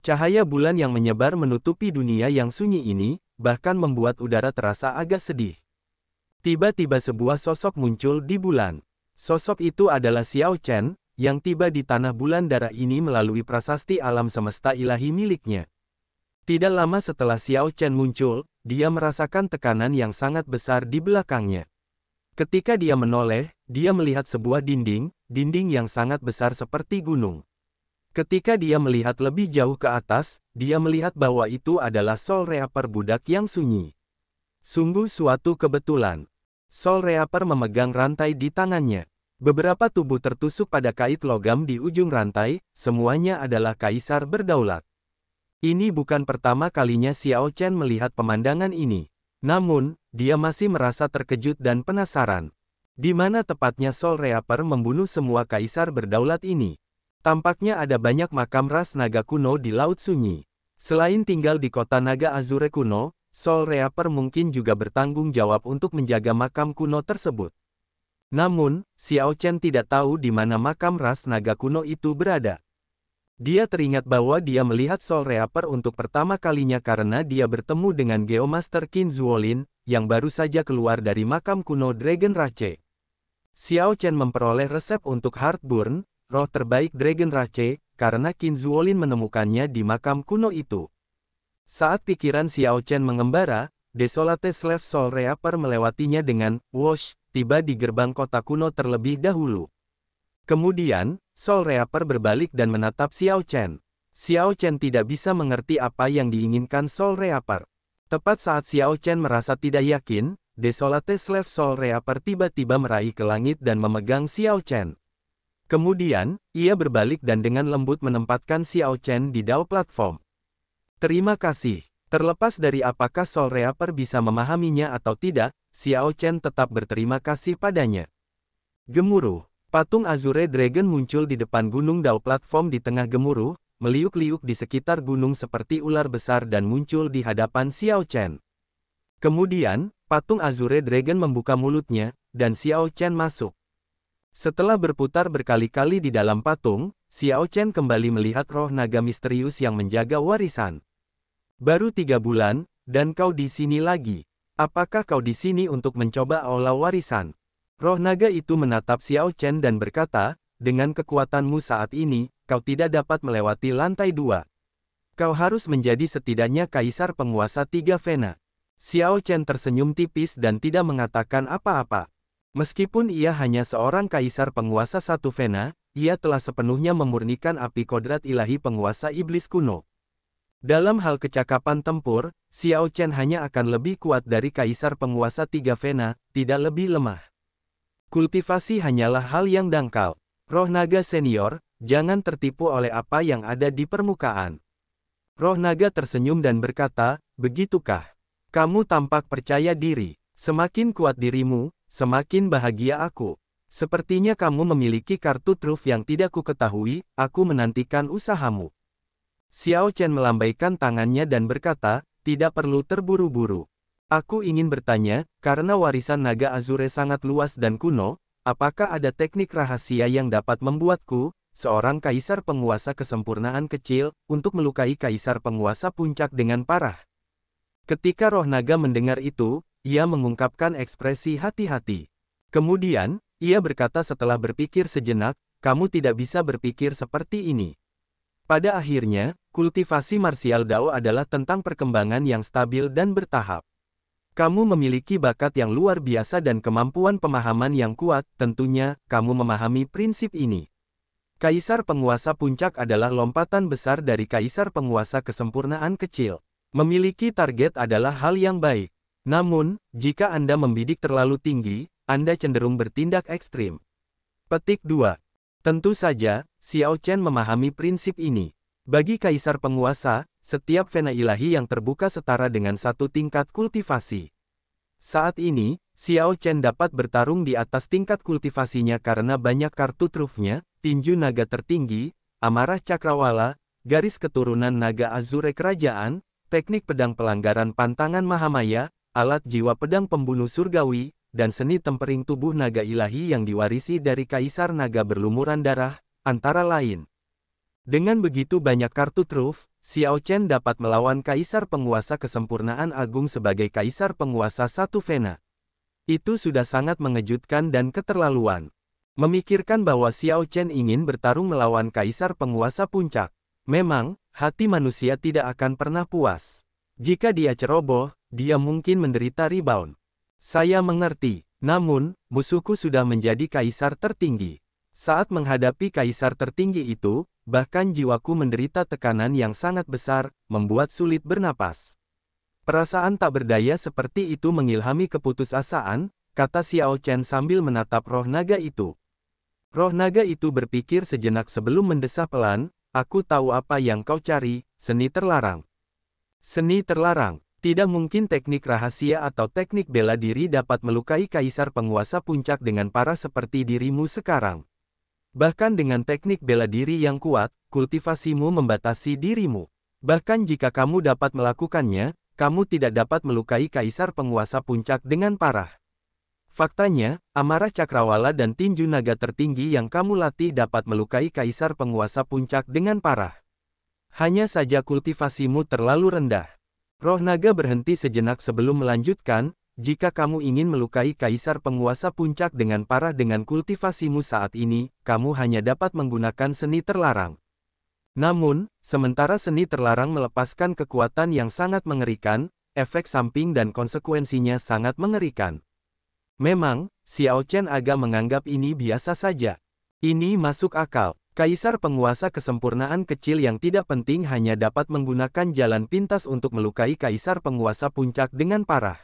Cahaya bulan yang menyebar menutupi dunia yang sunyi ini, bahkan membuat udara terasa agak sedih. Tiba-tiba sebuah sosok muncul di bulan. Sosok itu adalah Xiao Chen, yang tiba di tanah bulan darah ini melalui prasasti alam semesta ilahi miliknya. Tidak lama setelah Xiao Chen muncul, dia merasakan tekanan yang sangat besar di belakangnya. Ketika dia menoleh, dia melihat sebuah dinding, dinding yang sangat besar seperti gunung. Ketika dia melihat lebih jauh ke atas, dia melihat bahwa itu adalah Sol Reaper budak yang sunyi. Sungguh suatu kebetulan. Sol Reaper memegang rantai di tangannya. Beberapa tubuh tertusuk pada kait logam di ujung rantai, semuanya adalah kaisar berdaulat. Ini bukan pertama kalinya Xiao Chen melihat pemandangan ini. Namun, dia masih merasa terkejut dan penasaran. Di mana tepatnya Sol Reaper membunuh semua kaisar berdaulat ini? Tampaknya ada banyak makam ras naga kuno di Laut Sunyi. Selain tinggal di kota naga Azure kuno, Sol Reaper mungkin juga bertanggung jawab untuk menjaga makam kuno tersebut. Namun, Xiao Chen tidak tahu di mana makam ras naga kuno itu berada. Dia teringat bahwa dia melihat Sol Reaper untuk pertama kalinya karena dia bertemu dengan Geomaster Qin Zuolin, yang baru saja keluar dari makam kuno Dragon Rache. Xiao Chen memperoleh resep untuk Heartburn, roh terbaik Dragon Rache, karena Qin Zuolin menemukannya di makam kuno itu. Saat pikiran Xiao Chen mengembara, Desolate Slave Soul Reaper melewatinya dengan wash, tiba di gerbang kota kuno terlebih dahulu. Kemudian, Sol Reaper berbalik dan menatap Xiao Chen. Xiao Chen tidak bisa mengerti apa yang diinginkan Sol Reaper. Tepat saat Xiao Chen merasa tidak yakin, Desolate Slave Soul Reaper tiba-tiba meraih ke langit dan memegang Xiao Chen. Kemudian, ia berbalik dan dengan lembut menempatkan Xiao Chen di Dao platform. Terima kasih. Terlepas dari apakah Sol Reaper bisa memahaminya atau tidak, Xiao Chen tetap berterima kasih padanya. Gemuruh, patung Azure Dragon muncul di depan gunung Dao platform di tengah gemuruh, meliuk-liuk di sekitar gunung seperti ular besar dan muncul di hadapan Xiao Chen. Kemudian, patung Azure Dragon membuka mulutnya, dan Xiao Chen masuk. Setelah berputar berkali-kali di dalam patung, Xiao Chen kembali melihat roh naga misterius yang menjaga warisan. Baru tiga bulan, dan kau di sini lagi. Apakah kau di sini untuk mencoba aula warisan? Roh naga itu menatap Xiao Chen dan berkata, dengan kekuatanmu saat ini, kau tidak dapat melewati lantai dua. Kau harus menjadi setidaknya kaisar penguasa tiga Vena. Xiao Chen tersenyum tipis dan tidak mengatakan apa-apa. Meskipun ia hanya seorang kaisar penguasa satu vena, ia telah sepenuhnya memurnikan api kodrat ilahi penguasa iblis kuno. Dalam hal kecakapan tempur, Xiao Chen hanya akan lebih kuat dari kaisar penguasa tiga vena, tidak lebih lemah. Kultivasi hanyalah hal yang dangkal. Roh naga senior, jangan tertipu oleh apa yang ada di permukaan. Roh naga tersenyum dan berkata, begitukah? Kamu tampak percaya diri. Semakin kuat dirimu, Semakin bahagia aku. Sepertinya kamu memiliki kartu truf yang tidak ku ketahui. aku menantikan usahamu. Xiao Chen melambaikan tangannya dan berkata, tidak perlu terburu-buru. Aku ingin bertanya, karena warisan naga Azure sangat luas dan kuno, apakah ada teknik rahasia yang dapat membuatku, seorang kaisar penguasa kesempurnaan kecil, untuk melukai kaisar penguasa puncak dengan parah? Ketika roh naga mendengar itu, ia mengungkapkan ekspresi hati-hati. Kemudian, ia berkata setelah berpikir sejenak, kamu tidak bisa berpikir seperti ini. Pada akhirnya, kultivasi martial Dao adalah tentang perkembangan yang stabil dan bertahap. Kamu memiliki bakat yang luar biasa dan kemampuan pemahaman yang kuat, tentunya, kamu memahami prinsip ini. Kaisar penguasa puncak adalah lompatan besar dari kaisar penguasa kesempurnaan kecil. Memiliki target adalah hal yang baik. Namun, jika Anda membidik terlalu tinggi, Anda cenderung bertindak ekstrim. Petik 2. Tentu saja, Xiao Chen memahami prinsip ini. Bagi kaisar penguasa, setiap vena ilahi yang terbuka setara dengan satu tingkat kultivasi. Saat ini, Xiao Chen dapat bertarung di atas tingkat kultivasinya karena banyak kartu trufnya, tinju naga tertinggi, amarah cakrawala, garis keturunan naga azure kerajaan, teknik pedang pelanggaran pantangan Mahamaya, alat jiwa pedang pembunuh surgawi, dan seni tempering tubuh naga ilahi yang diwarisi dari kaisar naga berlumuran darah, antara lain. Dengan begitu banyak kartu truf, Xiao Chen dapat melawan kaisar penguasa kesempurnaan agung sebagai kaisar penguasa satu vena. Itu sudah sangat mengejutkan dan keterlaluan. Memikirkan bahwa Xiao Chen ingin bertarung melawan kaisar penguasa puncak. Memang, hati manusia tidak akan pernah puas. Jika dia ceroboh, dia mungkin menderita rebound. Saya mengerti, namun, musuhku sudah menjadi kaisar tertinggi. Saat menghadapi kaisar tertinggi itu, bahkan jiwaku menderita tekanan yang sangat besar, membuat sulit bernapas. Perasaan tak berdaya seperti itu mengilhami keputusasaan, kata Xiao Chen sambil menatap roh naga itu. Roh naga itu berpikir sejenak sebelum mendesah pelan, aku tahu apa yang kau cari, seni terlarang. Seni terlarang, tidak mungkin teknik rahasia atau teknik bela diri dapat melukai kaisar penguasa puncak dengan parah seperti dirimu sekarang. Bahkan dengan teknik bela diri yang kuat, kultivasimu membatasi dirimu. Bahkan jika kamu dapat melakukannya, kamu tidak dapat melukai kaisar penguasa puncak dengan parah. Faktanya, amarah cakrawala dan tinju naga tertinggi yang kamu latih dapat melukai kaisar penguasa puncak dengan parah. Hanya saja kultivasimu terlalu rendah. Roh naga berhenti sejenak sebelum melanjutkan, jika kamu ingin melukai kaisar penguasa puncak dengan parah dengan kultivasimu saat ini, kamu hanya dapat menggunakan seni terlarang. Namun, sementara seni terlarang melepaskan kekuatan yang sangat mengerikan, efek samping dan konsekuensinya sangat mengerikan. Memang, Xiao Chen agak menganggap ini biasa saja. Ini masuk akal. Kaisar penguasa kesempurnaan kecil yang tidak penting hanya dapat menggunakan jalan pintas untuk melukai kaisar penguasa puncak dengan parah.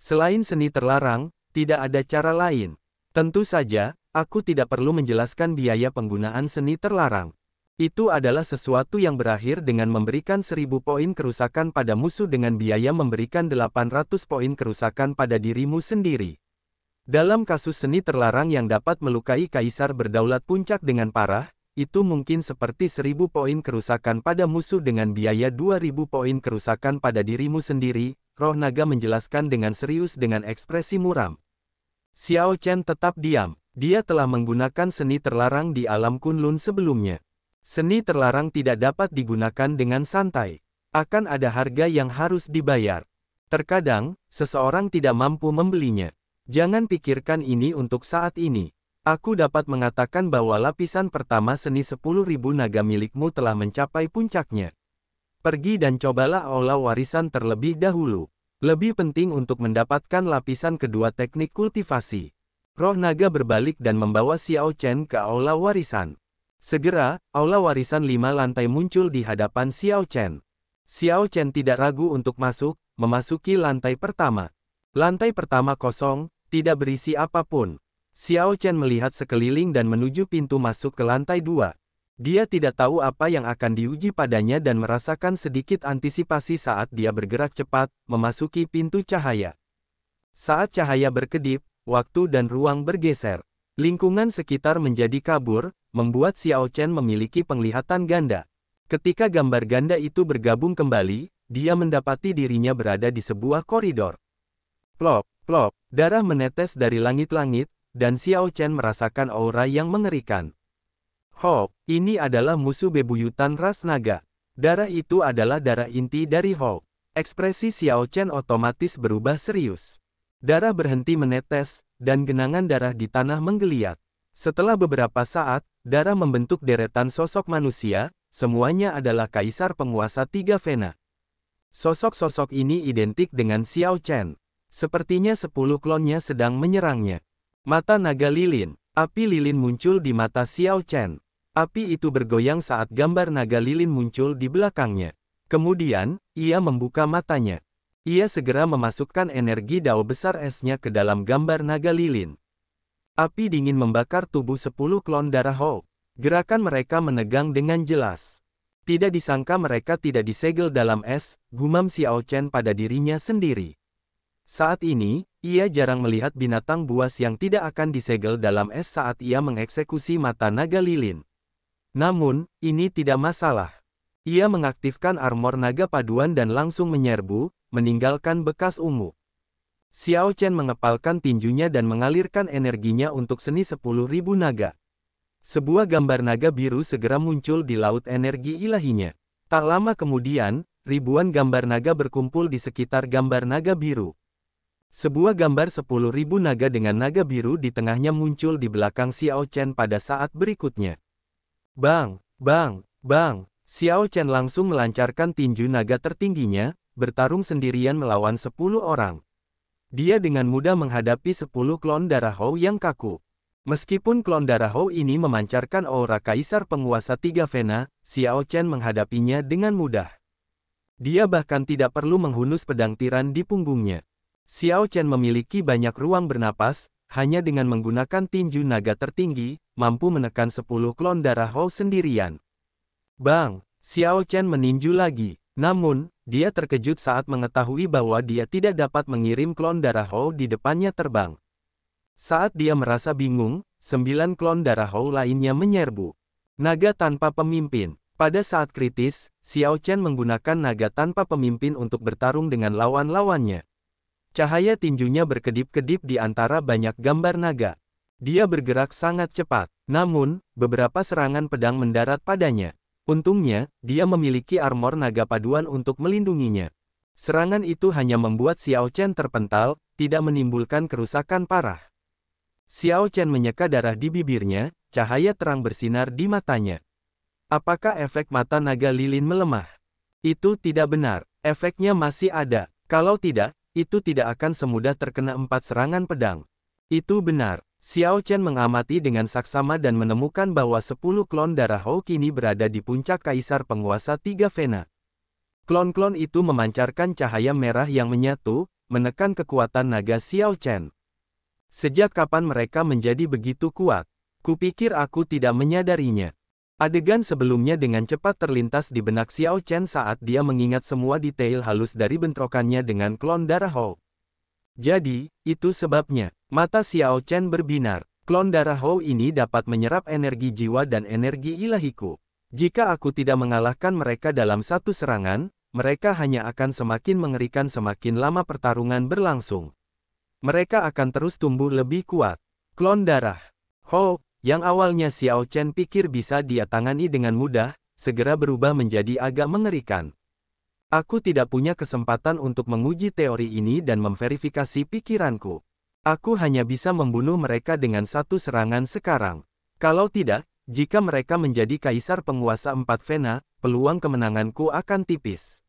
Selain seni terlarang, tidak ada cara lain. Tentu saja, aku tidak perlu menjelaskan biaya penggunaan seni terlarang. Itu adalah sesuatu yang berakhir dengan memberikan 1000 poin kerusakan pada musuh dengan biaya memberikan 800 poin kerusakan pada dirimu sendiri. Dalam kasus seni terlarang yang dapat melukai kaisar berdaulat puncak dengan parah, itu mungkin seperti seribu poin kerusakan pada musuh dengan biaya dua ribu poin kerusakan pada dirimu sendiri, roh naga menjelaskan dengan serius dengan ekspresi muram. Xiao Chen tetap diam, dia telah menggunakan seni terlarang di alam Kunlun sebelumnya. Seni terlarang tidak dapat digunakan dengan santai. Akan ada harga yang harus dibayar. Terkadang, seseorang tidak mampu membelinya. Jangan pikirkan ini untuk saat ini. Aku dapat mengatakan bahwa lapisan pertama seni 10.000 naga milikmu telah mencapai puncaknya. Pergi dan cobalah olah warisan terlebih dahulu. Lebih penting untuk mendapatkan lapisan kedua teknik kultivasi. Roh naga berbalik dan membawa Xiao Chen ke aula warisan. Segera, aula warisan lima lantai muncul di hadapan Xiao Chen. Xiao Chen tidak ragu untuk masuk, memasuki lantai pertama. Lantai pertama kosong, tidak berisi apapun. Xiao Chen melihat sekeliling dan menuju pintu masuk ke lantai dua. Dia tidak tahu apa yang akan diuji padanya dan merasakan sedikit antisipasi saat dia bergerak cepat, memasuki pintu cahaya. Saat cahaya berkedip, waktu dan ruang bergeser. Lingkungan sekitar menjadi kabur, membuat Xiao Chen memiliki penglihatan ganda. Ketika gambar ganda itu bergabung kembali, dia mendapati dirinya berada di sebuah koridor. Plop, plop, darah menetes dari langit-langit, dan Xiao Chen merasakan aura yang mengerikan. Hawk, ini adalah musuh bebuyutan ras naga. Darah itu adalah darah inti dari Hawk. Ekspresi Xiao Chen otomatis berubah serius. Darah berhenti menetes, dan genangan darah di tanah menggeliat. Setelah beberapa saat, darah membentuk deretan sosok manusia, semuanya adalah kaisar penguasa tiga Vena. Sosok-sosok ini identik dengan Xiao Chen. Sepertinya sepuluh klonnya sedang menyerangnya. Mata naga lilin. Api lilin muncul di mata Xiao Chen. Api itu bergoyang saat gambar naga lilin muncul di belakangnya. Kemudian, ia membuka matanya. Ia segera memasukkan energi dao besar esnya ke dalam gambar naga lilin. Api dingin membakar tubuh sepuluh klon darah Hou. Gerakan mereka menegang dengan jelas. Tidak disangka mereka tidak disegel dalam es, gumam Xiao Chen pada dirinya sendiri. Saat ini, ia jarang melihat binatang buas yang tidak akan disegel dalam es saat ia mengeksekusi mata naga lilin. Namun, ini tidak masalah. Ia mengaktifkan armor naga paduan dan langsung menyerbu, meninggalkan bekas ungu. Xiao Chen mengepalkan tinjunya dan mengalirkan energinya untuk seni 10.000 naga. Sebuah gambar naga biru segera muncul di laut energi ilahinya. Tak lama kemudian, ribuan gambar naga berkumpul di sekitar gambar naga biru. Sebuah gambar 10.000 naga dengan naga biru di tengahnya muncul di belakang Xiao Chen pada saat berikutnya. Bang, bang, bang, Xiao Chen langsung melancarkan tinju naga tertingginya, bertarung sendirian melawan 10 orang. Dia dengan mudah menghadapi 10 klon darah Hou yang kaku. Meskipun klon darah Hou ini memancarkan aura kaisar penguasa tiga vena, Xiao Chen menghadapinya dengan mudah. Dia bahkan tidak perlu menghunus pedang tiran di punggungnya. Xiao Chen memiliki banyak ruang bernapas, hanya dengan menggunakan tinju naga tertinggi, mampu menekan 10 klon darah Hou sendirian. Bang, Xiao Chen meninju lagi. Namun, dia terkejut saat mengetahui bahwa dia tidak dapat mengirim klon darah Hou di depannya terbang. Saat dia merasa bingung, sembilan klon darah Hou lainnya menyerbu. Naga tanpa pemimpin. Pada saat kritis, Xiao Chen menggunakan naga tanpa pemimpin untuk bertarung dengan lawan-lawannya. Cahaya tinjunya berkedip-kedip di antara banyak gambar naga. Dia bergerak sangat cepat. Namun, beberapa serangan pedang mendarat padanya. Untungnya, dia memiliki armor naga paduan untuk melindunginya. Serangan itu hanya membuat Xiao Chen terpental, tidak menimbulkan kerusakan parah. Xiao Chen menyeka darah di bibirnya, cahaya terang bersinar di matanya. Apakah efek mata naga lilin melemah? Itu tidak benar, efeknya masih ada. Kalau tidak, itu tidak akan semudah terkena empat serangan pedang. Itu benar, Xiao Chen mengamati dengan saksama dan menemukan bahwa sepuluh klon darah Hou kini berada di puncak kaisar penguasa tiga Vena. Klon-klon itu memancarkan cahaya merah yang menyatu, menekan kekuatan naga Xiao Chen. Sejak kapan mereka menjadi begitu kuat? Kupikir aku tidak menyadarinya. Adegan sebelumnya dengan cepat terlintas di benak Xiao Chen saat dia mengingat semua detail halus dari bentrokannya dengan klon darah Hou. Jadi, itu sebabnya, mata Xiao Chen berbinar. Klon darah Hou ini dapat menyerap energi jiwa dan energi ilahiku. Jika aku tidak mengalahkan mereka dalam satu serangan, mereka hanya akan semakin mengerikan semakin lama pertarungan berlangsung. Mereka akan terus tumbuh lebih kuat. Klon darah. Ho, yang awalnya Xiao Chen pikir bisa dia tangani dengan mudah, segera berubah menjadi agak mengerikan. Aku tidak punya kesempatan untuk menguji teori ini dan memverifikasi pikiranku. Aku hanya bisa membunuh mereka dengan satu serangan sekarang. Kalau tidak, jika mereka menjadi kaisar penguasa empat Vena, peluang kemenanganku akan tipis.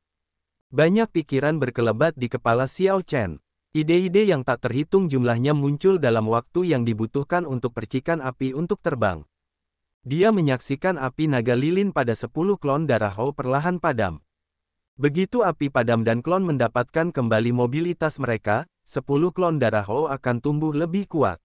Banyak pikiran berkelebat di kepala Xiao Chen. Ide-ide yang tak terhitung jumlahnya muncul dalam waktu yang dibutuhkan untuk percikan api untuk terbang. Dia menyaksikan api naga lilin pada sepuluh klon darah Hou perlahan padam. Begitu api padam dan klon mendapatkan kembali mobilitas mereka, sepuluh klon darah Hou akan tumbuh lebih kuat.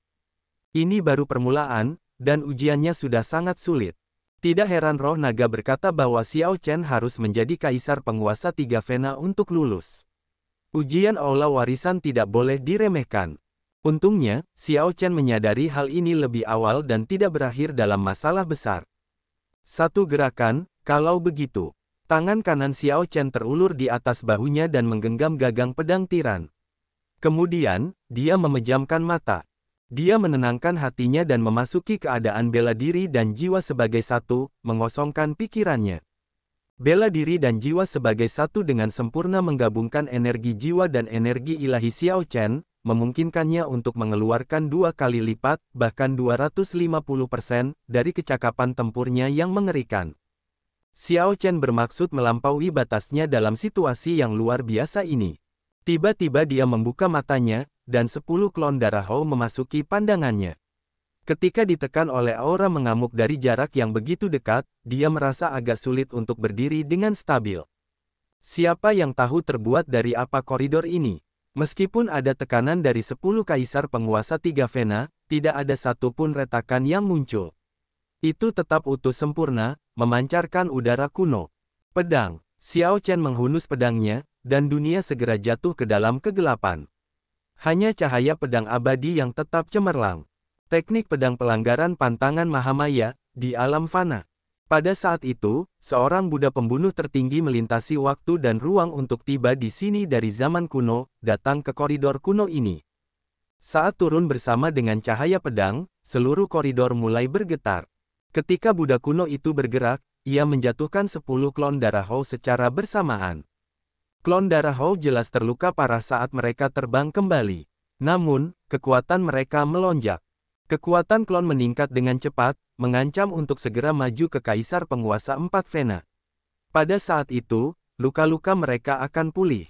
Ini baru permulaan, dan ujiannya sudah sangat sulit. Tidak heran roh naga berkata bahwa Xiao Chen harus menjadi kaisar penguasa tiga Vena untuk lulus. Ujian aula warisan tidak boleh diremehkan. Untungnya, Xiao Chen menyadari hal ini lebih awal dan tidak berakhir dalam masalah besar. Satu gerakan, kalau begitu. Tangan kanan Xiao Chen terulur di atas bahunya dan menggenggam gagang pedang tiran. Kemudian, dia memejamkan mata. Dia menenangkan hatinya dan memasuki keadaan bela diri dan jiwa sebagai satu, mengosongkan pikirannya. Bela diri dan jiwa sebagai satu dengan sempurna menggabungkan energi jiwa dan energi ilahi Xiao Chen, memungkinkannya untuk mengeluarkan dua kali lipat, bahkan 250% dari kecakapan tempurnya yang mengerikan. Xiao Chen bermaksud melampaui batasnya dalam situasi yang luar biasa ini. Tiba-tiba dia membuka matanya, dan 10 klon darah Hou memasuki pandangannya. Ketika ditekan oleh aura mengamuk dari jarak yang begitu dekat, dia merasa agak sulit untuk berdiri dengan stabil. Siapa yang tahu terbuat dari apa koridor ini? Meskipun ada tekanan dari 10 kaisar penguasa tiga Vena, tidak ada satupun retakan yang muncul. Itu tetap utuh sempurna, memancarkan udara kuno. Pedang, Xiao Chen menghunus pedangnya, dan dunia segera jatuh ke dalam kegelapan. Hanya cahaya pedang abadi yang tetap cemerlang. Teknik pedang pelanggaran pantangan Mahamaya, di alam fana. Pada saat itu, seorang Buddha pembunuh tertinggi melintasi waktu dan ruang untuk tiba di sini dari zaman kuno, datang ke koridor kuno ini. Saat turun bersama dengan cahaya pedang, seluruh koridor mulai bergetar. Ketika Buddha kuno itu bergerak, ia menjatuhkan 10 klon darah Hou secara bersamaan. Klon darah Hou jelas terluka parah saat mereka terbang kembali. Namun, kekuatan mereka melonjak. Kekuatan klon meningkat dengan cepat, mengancam untuk segera maju ke kaisar penguasa empat Vena. Pada saat itu, luka-luka mereka akan pulih.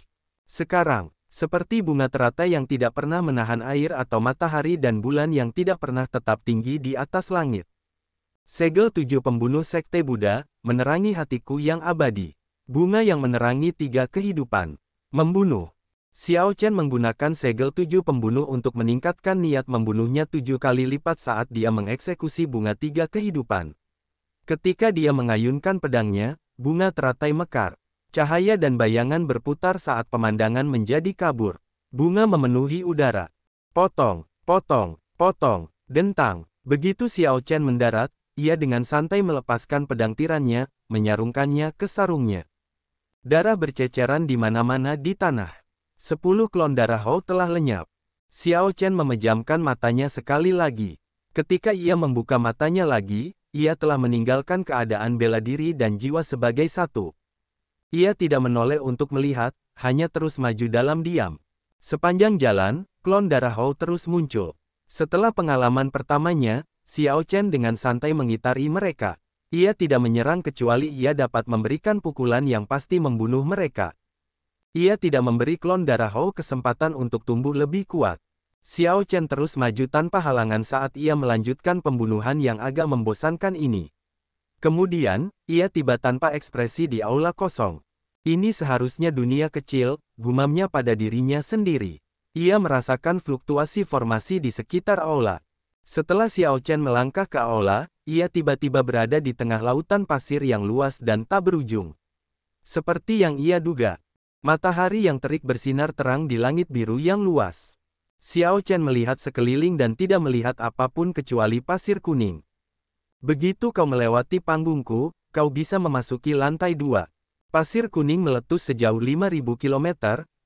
Sekarang, seperti bunga teratai yang tidak pernah menahan air atau matahari dan bulan yang tidak pernah tetap tinggi di atas langit. Segel tujuh pembunuh sekte Buddha, menerangi hatiku yang abadi. Bunga yang menerangi tiga kehidupan. Membunuh. Xiao Chen menggunakan segel tujuh pembunuh untuk meningkatkan niat membunuhnya tujuh kali lipat saat dia mengeksekusi bunga tiga kehidupan. Ketika dia mengayunkan pedangnya, bunga teratai mekar. Cahaya dan bayangan berputar saat pemandangan menjadi kabur. Bunga memenuhi udara. Potong, potong, potong, dentang. Begitu Xiao Chen mendarat, ia dengan santai melepaskan pedang tirannya, menyarungkannya ke sarungnya. Darah berceceran di mana-mana di tanah. Sepuluh klon darah Hou telah lenyap. Xiao Chen memejamkan matanya sekali lagi. Ketika ia membuka matanya lagi, ia telah meninggalkan keadaan bela diri dan jiwa sebagai satu. Ia tidak menoleh untuk melihat, hanya terus maju dalam diam. Sepanjang jalan, klon darah Hou terus muncul. Setelah pengalaman pertamanya, Xiao Chen dengan santai mengitari mereka. Ia tidak menyerang kecuali ia dapat memberikan pukulan yang pasti membunuh mereka. Ia tidak memberi klon darah Hou kesempatan untuk tumbuh lebih kuat. Xiao Chen terus maju tanpa halangan saat ia melanjutkan pembunuhan yang agak membosankan ini. Kemudian, ia tiba tanpa ekspresi di aula kosong. Ini seharusnya dunia kecil, gumamnya pada dirinya sendiri. Ia merasakan fluktuasi formasi di sekitar aula. Setelah Xiao Chen melangkah ke aula, ia tiba-tiba berada di tengah lautan pasir yang luas dan tak berujung. Seperti yang ia duga, Matahari yang terik bersinar terang di langit biru yang luas. Xiao Chen melihat sekeliling dan tidak melihat apapun kecuali pasir kuning. Begitu kau melewati panggungku, kau bisa memasuki lantai dua. Pasir kuning meletus sejauh 5.000 km,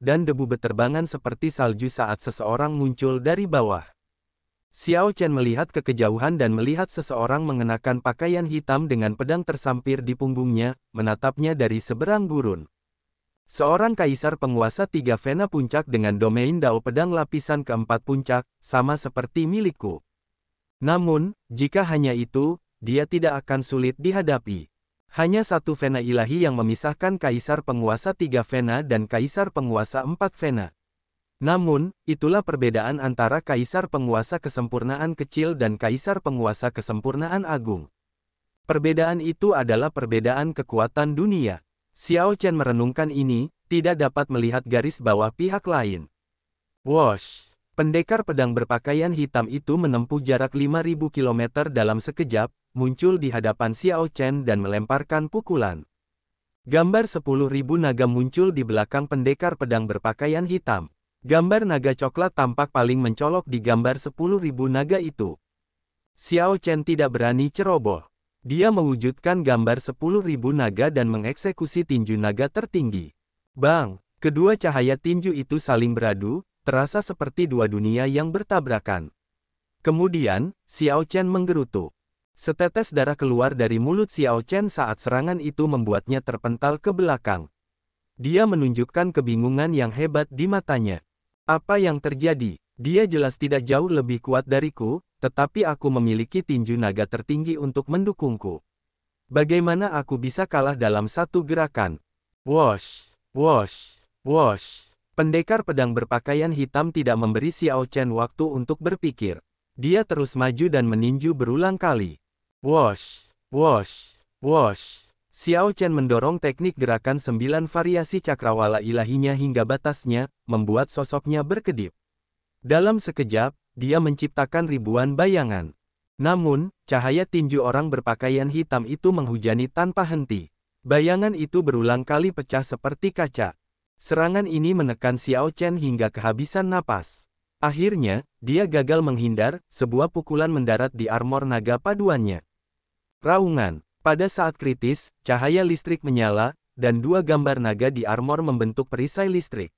dan debu beterbangan seperti salju saat seseorang muncul dari bawah. Xiao Chen melihat ke kejauhan dan melihat seseorang mengenakan pakaian hitam dengan pedang tersampir di punggungnya, menatapnya dari seberang gurun. Seorang kaisar penguasa tiga vena puncak dengan domain dao pedang lapisan keempat puncak, sama seperti milikku. Namun, jika hanya itu, dia tidak akan sulit dihadapi. Hanya satu vena ilahi yang memisahkan kaisar penguasa tiga vena dan kaisar penguasa empat vena. Namun, itulah perbedaan antara kaisar penguasa kesempurnaan kecil dan kaisar penguasa kesempurnaan agung. Perbedaan itu adalah perbedaan kekuatan dunia. Xiao Chen merenungkan ini, tidak dapat melihat garis bawah pihak lain. Wash! Pendekar pedang berpakaian hitam itu menempuh jarak 5.000 km dalam sekejap, muncul di hadapan Xiao Chen dan melemparkan pukulan. Gambar 10.000 naga muncul di belakang pendekar pedang berpakaian hitam. Gambar naga coklat tampak paling mencolok di gambar 10.000 naga itu. Xiao Chen tidak berani ceroboh. Dia mewujudkan gambar 10.000 naga dan mengeksekusi tinju naga tertinggi. Bang, kedua cahaya tinju itu saling beradu, terasa seperti dua dunia yang bertabrakan. Kemudian, Xiao Chen menggerutu. Setetes darah keluar dari mulut Xiao Chen saat serangan itu membuatnya terpental ke belakang. Dia menunjukkan kebingungan yang hebat di matanya. Apa yang terjadi? Dia jelas tidak jauh lebih kuat dariku, tetapi aku memiliki tinju naga tertinggi untuk mendukungku. Bagaimana aku bisa kalah dalam satu gerakan? Wash, wash, wash. Pendekar pedang berpakaian hitam tidak memberi Xiao Chen waktu untuk berpikir. Dia terus maju dan meninju berulang kali. Wash, wash, wash. Xiao Chen mendorong teknik gerakan sembilan variasi cakrawala ilahinya hingga batasnya, membuat sosoknya berkedip. Dalam sekejap, dia menciptakan ribuan bayangan. Namun, cahaya tinju orang berpakaian hitam itu menghujani tanpa henti. Bayangan itu berulang kali pecah seperti kaca. Serangan ini menekan Xiao Chen hingga kehabisan napas. Akhirnya, dia gagal menghindar, sebuah pukulan mendarat di armor naga paduannya. Raungan. Pada saat kritis, cahaya listrik menyala, dan dua gambar naga di armor membentuk perisai listrik.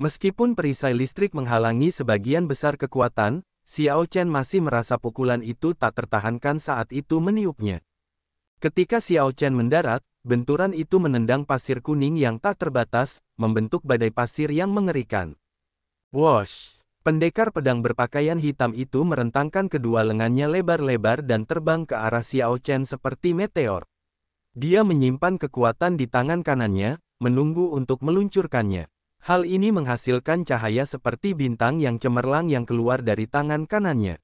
Meskipun perisai listrik menghalangi sebagian besar kekuatan, Xiao Chen masih merasa pukulan itu tak tertahankan saat itu meniupnya. Ketika Xiao Chen mendarat, benturan itu menendang pasir kuning yang tak terbatas, membentuk badai pasir yang mengerikan. Wash! Pendekar pedang berpakaian hitam itu merentangkan kedua lengannya lebar-lebar dan terbang ke arah Xiao Chen seperti meteor. Dia menyimpan kekuatan di tangan kanannya, menunggu untuk meluncurkannya. Hal ini menghasilkan cahaya seperti bintang yang cemerlang yang keluar dari tangan kanannya.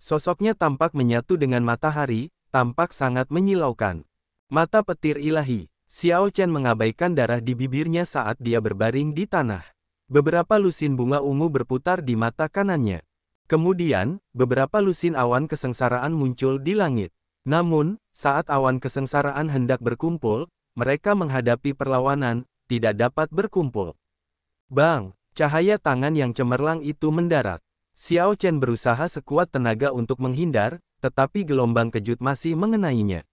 Sosoknya tampak menyatu dengan matahari, tampak sangat menyilaukan. Mata petir ilahi, Xiao Chen mengabaikan darah di bibirnya saat dia berbaring di tanah. Beberapa lusin bunga ungu berputar di mata kanannya. Kemudian, beberapa lusin awan kesengsaraan muncul di langit. Namun, saat awan kesengsaraan hendak berkumpul, mereka menghadapi perlawanan, tidak dapat berkumpul. Bang, cahaya tangan yang cemerlang itu mendarat. Xiao Chen berusaha sekuat tenaga untuk menghindar, tetapi gelombang kejut masih mengenainya.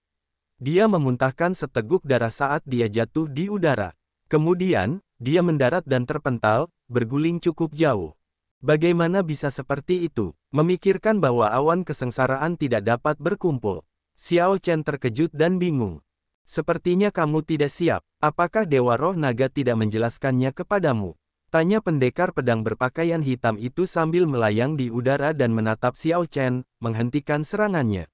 Dia memuntahkan seteguk darah saat dia jatuh di udara. Kemudian, dia mendarat dan terpental, berguling cukup jauh. Bagaimana bisa seperti itu? Memikirkan bahwa awan kesengsaraan tidak dapat berkumpul. Xiao Chen terkejut dan bingung. Sepertinya kamu tidak siap. Apakah Dewa Roh Naga tidak menjelaskannya kepadamu? Tanya pendekar pedang berpakaian hitam itu sambil melayang di udara dan menatap Xiao Chen, menghentikan serangannya.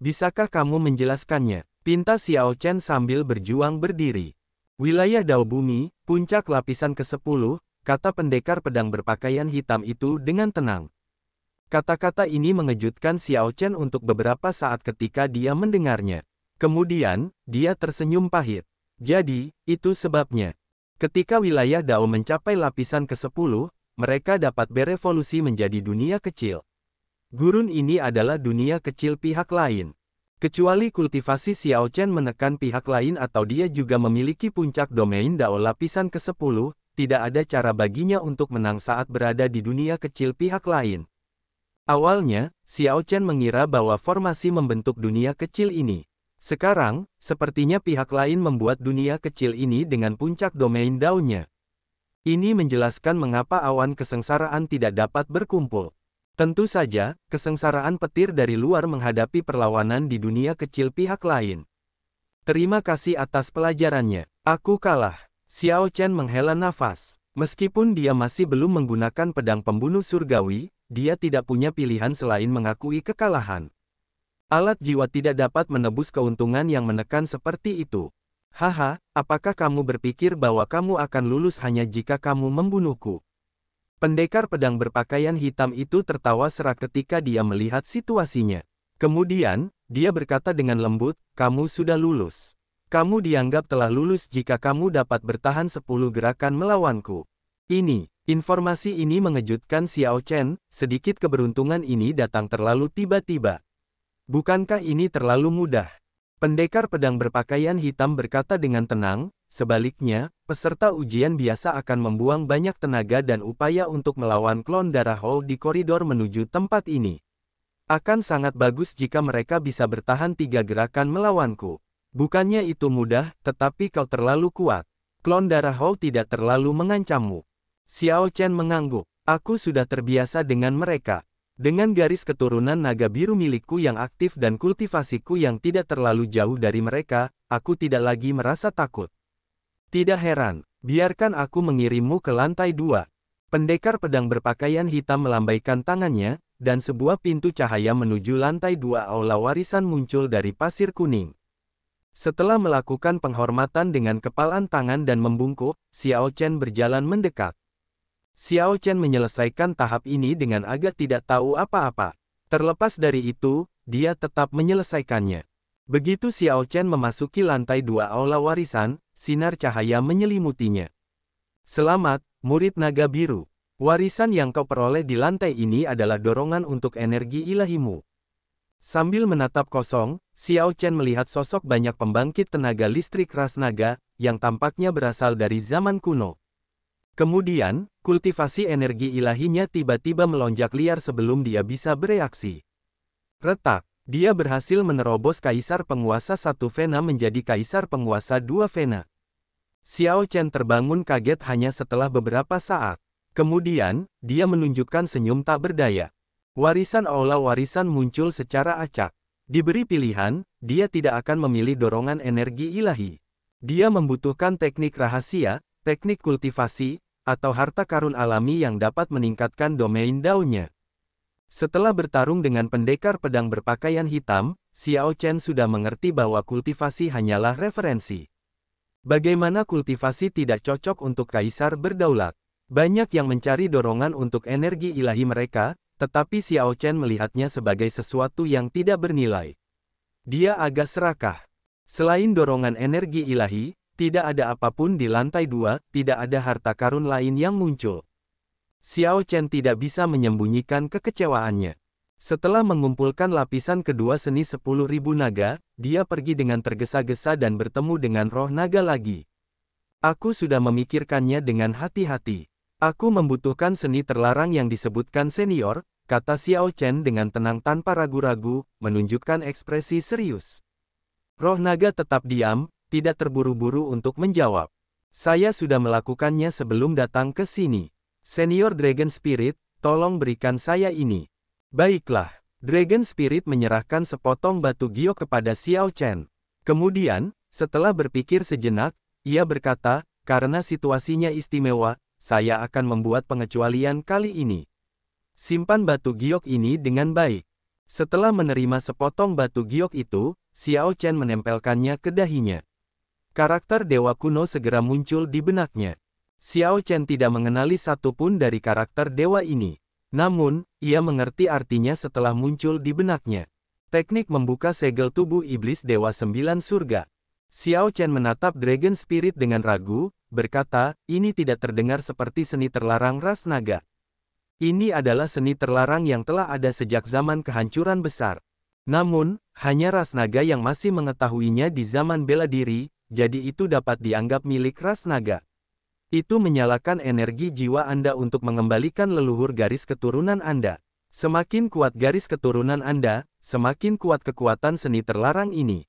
Bisakah kamu menjelaskannya? Pinta Xiao Chen sambil berjuang berdiri. Wilayah Dao Bumi, puncak lapisan ke-10, kata pendekar pedang berpakaian hitam itu dengan tenang. Kata-kata ini mengejutkan Xiao Chen untuk beberapa saat ketika dia mendengarnya. Kemudian, dia tersenyum pahit. Jadi, itu sebabnya. Ketika wilayah Dao mencapai lapisan ke-10, mereka dapat berevolusi menjadi dunia kecil. Gurun ini adalah dunia kecil pihak lain. Kecuali kultivasi Xiao Chen menekan pihak lain atau dia juga memiliki puncak domain Dao lapisan ke-10, tidak ada cara baginya untuk menang saat berada di dunia kecil pihak lain. Awalnya, Xiao Chen mengira bahwa formasi membentuk dunia kecil ini. Sekarang, sepertinya pihak lain membuat dunia kecil ini dengan puncak domain daunnya. Ini menjelaskan mengapa awan kesengsaraan tidak dapat berkumpul. Tentu saja, kesengsaraan petir dari luar menghadapi perlawanan di dunia kecil pihak lain. Terima kasih atas pelajarannya. Aku kalah. Xiao Chen menghela nafas. Meskipun dia masih belum menggunakan pedang pembunuh surgawi, dia tidak punya pilihan selain mengakui kekalahan. Alat jiwa tidak dapat menebus keuntungan yang menekan seperti itu. Haha, apakah kamu berpikir bahwa kamu akan lulus hanya jika kamu membunuhku? Pendekar pedang berpakaian hitam itu tertawa serak ketika dia melihat situasinya. Kemudian, dia berkata dengan lembut, kamu sudah lulus. Kamu dianggap telah lulus jika kamu dapat bertahan 10 gerakan melawanku. Ini, informasi ini mengejutkan Xiao Chen, sedikit keberuntungan ini datang terlalu tiba-tiba. Bukankah ini terlalu mudah? Pendekar pedang berpakaian hitam berkata dengan tenang, sebaliknya, peserta ujian biasa akan membuang banyak tenaga dan upaya untuk melawan klon darah hole di koridor menuju tempat ini. Akan sangat bagus jika mereka bisa bertahan tiga gerakan melawanku. Bukannya itu mudah, tetapi kau terlalu kuat. Klon darah hole tidak terlalu mengancammu. Xiao Chen mengangguk. Aku sudah terbiasa dengan mereka. Dengan garis keturunan naga biru milikku yang aktif dan kultivasiku yang tidak terlalu jauh dari mereka, aku tidak lagi merasa takut. Tidak heran, biarkan aku mengirimmu ke lantai dua. Pendekar pedang berpakaian hitam melambaikan tangannya, dan sebuah pintu cahaya menuju lantai dua aula warisan muncul dari pasir kuning. Setelah melakukan penghormatan dengan kepalan tangan dan membungkuk, Xiao Chen berjalan mendekat. Xiao Chen menyelesaikan tahap ini dengan agak tidak tahu apa-apa. Terlepas dari itu, dia tetap menyelesaikannya. Begitu Xiao Chen memasuki lantai dua aula warisan, sinar cahaya menyelimutinya. Selamat, murid naga biru. Warisan yang kau peroleh di lantai ini adalah dorongan untuk energi ilahimu. Sambil menatap kosong, Xiao Chen melihat sosok banyak pembangkit tenaga listrik ras naga, yang tampaknya berasal dari zaman kuno. Kemudian, kultivasi energi ilahinya tiba-tiba melonjak liar sebelum dia bisa bereaksi. Retak, dia berhasil menerobos kaisar penguasa satu Vena menjadi kaisar penguasa dua Vena. Xiao Chen terbangun kaget hanya setelah beberapa saat. Kemudian, dia menunjukkan senyum tak berdaya. Warisan aula warisan muncul secara acak. Diberi pilihan, dia tidak akan memilih dorongan energi ilahi. Dia membutuhkan teknik rahasia, teknik kultivasi, atau harta karun alami yang dapat meningkatkan domain daunnya. Setelah bertarung dengan pendekar pedang berpakaian hitam, Xiao Chen sudah mengerti bahwa kultivasi hanyalah referensi. Bagaimana kultivasi tidak cocok untuk kaisar berdaulat? Banyak yang mencari dorongan untuk energi ilahi mereka, tetapi Xiao Chen melihatnya sebagai sesuatu yang tidak bernilai. Dia agak serakah. Selain dorongan energi ilahi, tidak ada apapun di lantai dua, tidak ada harta karun lain yang muncul. Xiao Chen tidak bisa menyembunyikan kekecewaannya. Setelah mengumpulkan lapisan kedua seni sepuluh ribu naga, dia pergi dengan tergesa-gesa dan bertemu dengan roh naga lagi. Aku sudah memikirkannya dengan hati-hati. Aku membutuhkan seni terlarang yang disebutkan senior, kata Xiao Chen dengan tenang tanpa ragu-ragu, menunjukkan ekspresi serius. Roh naga tetap diam, tidak terburu-buru untuk menjawab. Saya sudah melakukannya sebelum datang ke sini. Senior Dragon Spirit, tolong berikan saya ini. Baiklah, Dragon Spirit menyerahkan sepotong batu giok kepada Xiao Chen. Kemudian, setelah berpikir sejenak, ia berkata, karena situasinya istimewa, saya akan membuat pengecualian kali ini. Simpan batu giok ini dengan baik. Setelah menerima sepotong batu giok itu, Xiao Chen menempelkannya ke dahinya. Karakter dewa kuno segera muncul di benaknya. Xiao Chen tidak mengenali satupun dari karakter dewa ini. Namun, ia mengerti artinya setelah muncul di benaknya. Teknik membuka segel tubuh iblis Dewa Sembilan Surga. Xiao Chen menatap Dragon Spirit dengan ragu, berkata, ini tidak terdengar seperti seni terlarang ras naga. Ini adalah seni terlarang yang telah ada sejak zaman kehancuran besar. Namun, hanya ras naga yang masih mengetahuinya di zaman bela diri, jadi itu dapat dianggap milik ras naga. Itu menyalakan energi jiwa Anda untuk mengembalikan leluhur garis keturunan Anda. Semakin kuat garis keturunan Anda, semakin kuat kekuatan seni terlarang ini.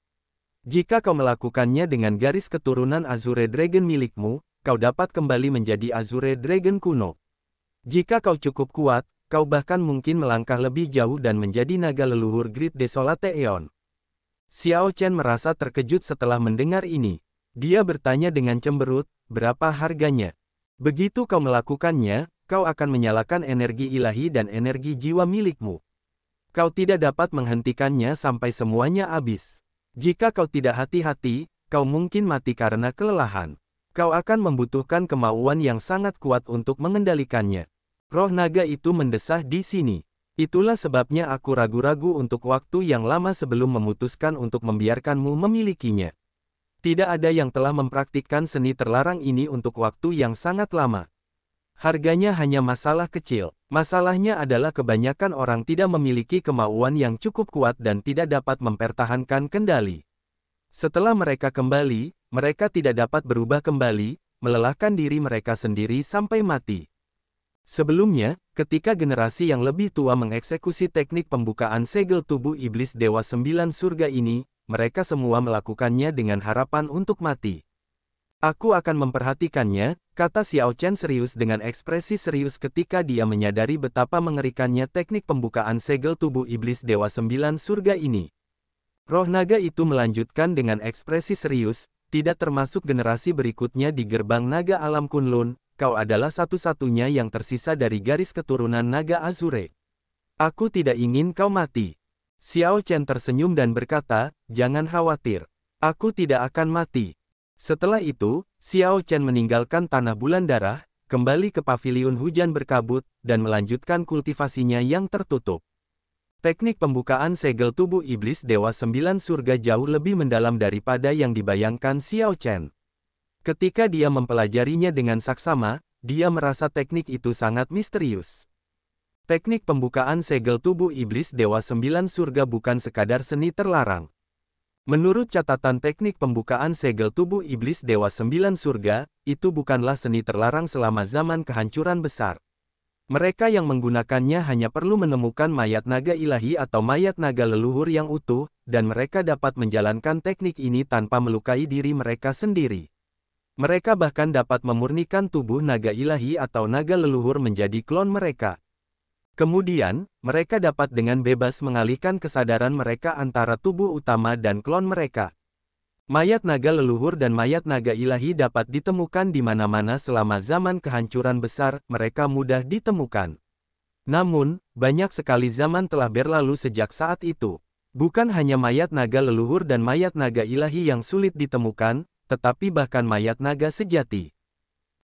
Jika kau melakukannya dengan garis keturunan Azure Dragon milikmu, kau dapat kembali menjadi Azure Dragon kuno. Jika kau cukup kuat, kau bahkan mungkin melangkah lebih jauh dan menjadi naga leluhur Great Desolate Eon. Xiao Chen merasa terkejut setelah mendengar ini. Dia bertanya dengan cemberut, berapa harganya? Begitu kau melakukannya, kau akan menyalakan energi ilahi dan energi jiwa milikmu. Kau tidak dapat menghentikannya sampai semuanya habis. Jika kau tidak hati-hati, kau mungkin mati karena kelelahan. Kau akan membutuhkan kemauan yang sangat kuat untuk mengendalikannya. Roh naga itu mendesah di sini. Itulah sebabnya aku ragu-ragu untuk waktu yang lama sebelum memutuskan untuk membiarkanmu memilikinya. Tidak ada yang telah mempraktikkan seni terlarang ini untuk waktu yang sangat lama. Harganya hanya masalah kecil. Masalahnya adalah kebanyakan orang tidak memiliki kemauan yang cukup kuat dan tidak dapat mempertahankan kendali. Setelah mereka kembali, mereka tidak dapat berubah kembali, melelahkan diri mereka sendiri sampai mati. Sebelumnya, ketika generasi yang lebih tua mengeksekusi teknik pembukaan segel tubuh iblis Dewa Sembilan Surga ini, mereka semua melakukannya dengan harapan untuk mati. Aku akan memperhatikannya, kata Xiao Chen serius dengan ekspresi serius ketika dia menyadari betapa mengerikannya teknik pembukaan segel tubuh iblis Dewa Sembilan Surga ini. Roh naga itu melanjutkan dengan ekspresi serius, tidak termasuk generasi berikutnya di gerbang naga alam Kunlun, kau adalah satu-satunya yang tersisa dari garis keturunan naga Azure. Aku tidak ingin kau mati. Xiao Chen tersenyum dan berkata, jangan khawatir. Aku tidak akan mati. Setelah itu, Xiao Chen meninggalkan tanah bulan darah, kembali ke paviliun hujan berkabut, dan melanjutkan kultivasinya yang tertutup. Teknik pembukaan segel tubuh iblis Dewa Sembilan Surga jauh lebih mendalam daripada yang dibayangkan Xiao Chen. Ketika dia mempelajarinya dengan saksama, dia merasa teknik itu sangat misterius. Teknik pembukaan segel tubuh iblis Dewa Sembilan Surga bukan sekadar seni terlarang. Menurut catatan teknik pembukaan segel tubuh iblis Dewa Sembilan Surga, itu bukanlah seni terlarang selama zaman kehancuran besar. Mereka yang menggunakannya hanya perlu menemukan mayat naga ilahi atau mayat naga leluhur yang utuh, dan mereka dapat menjalankan teknik ini tanpa melukai diri mereka sendiri. Mereka bahkan dapat memurnikan tubuh naga ilahi atau naga leluhur menjadi klon mereka. Kemudian, mereka dapat dengan bebas mengalihkan kesadaran mereka antara tubuh utama dan klon mereka. Mayat naga leluhur dan mayat naga ilahi dapat ditemukan di mana-mana selama zaman kehancuran besar, mereka mudah ditemukan. Namun, banyak sekali zaman telah berlalu sejak saat itu. Bukan hanya mayat naga leluhur dan mayat naga ilahi yang sulit ditemukan, tetapi bahkan mayat naga sejati.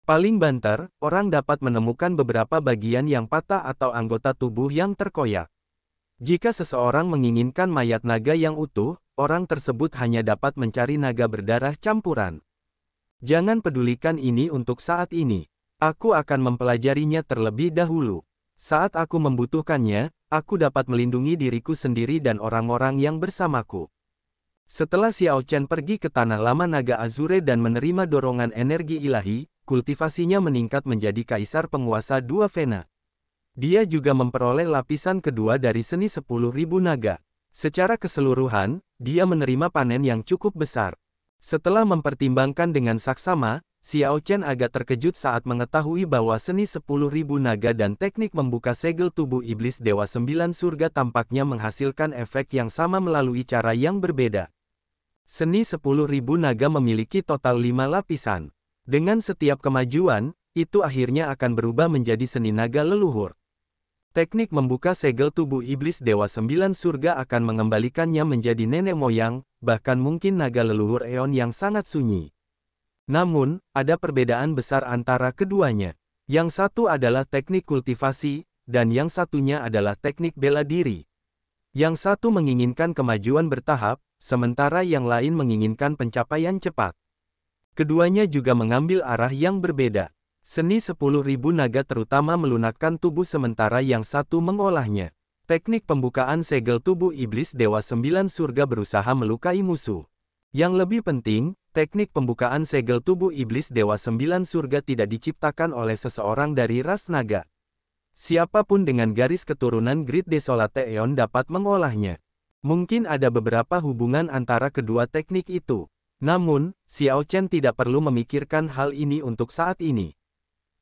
Paling banter, orang dapat menemukan beberapa bagian yang patah atau anggota tubuh yang terkoyak. Jika seseorang menginginkan mayat naga yang utuh, orang tersebut hanya dapat mencari naga berdarah campuran. Jangan pedulikan ini untuk saat ini. Aku akan mempelajarinya terlebih dahulu. Saat aku membutuhkannya, aku dapat melindungi diriku sendiri dan orang-orang yang bersamaku. Setelah Xiao Chen pergi ke Tanah Lama Naga Azure dan menerima dorongan energi ilahi, kultivasinya meningkat menjadi kaisar penguasa dua Vena. Dia juga memperoleh lapisan kedua dari seni 10.000 naga. Secara keseluruhan, dia menerima panen yang cukup besar. Setelah mempertimbangkan dengan saksama, Xiao Chen agak terkejut saat mengetahui bahwa seni 10.000 naga dan teknik membuka segel tubuh iblis Dewa Sembilan Surga tampaknya menghasilkan efek yang sama melalui cara yang berbeda. Seni 10.000 naga memiliki total lima lapisan. Dengan setiap kemajuan, itu akhirnya akan berubah menjadi seni naga leluhur. Teknik membuka segel tubuh iblis Dewa Sembilan Surga akan mengembalikannya menjadi nenek moyang, bahkan mungkin naga leluhur Eon yang sangat sunyi. Namun, ada perbedaan besar antara keduanya. Yang satu adalah teknik kultivasi, dan yang satunya adalah teknik bela diri. Yang satu menginginkan kemajuan bertahap, sementara yang lain menginginkan pencapaian cepat. Keduanya juga mengambil arah yang berbeda. Seni 10.000 naga terutama melunakkan tubuh sementara yang satu mengolahnya. Teknik pembukaan segel tubuh iblis Dewa Sembilan Surga berusaha melukai musuh. Yang lebih penting, teknik pembukaan segel tubuh iblis Dewa Sembilan Surga tidak diciptakan oleh seseorang dari ras naga. Siapapun dengan garis keturunan Grid Desolate Eon dapat mengolahnya. Mungkin ada beberapa hubungan antara kedua teknik itu. Namun, Xiao Chen tidak perlu memikirkan hal ini untuk saat ini.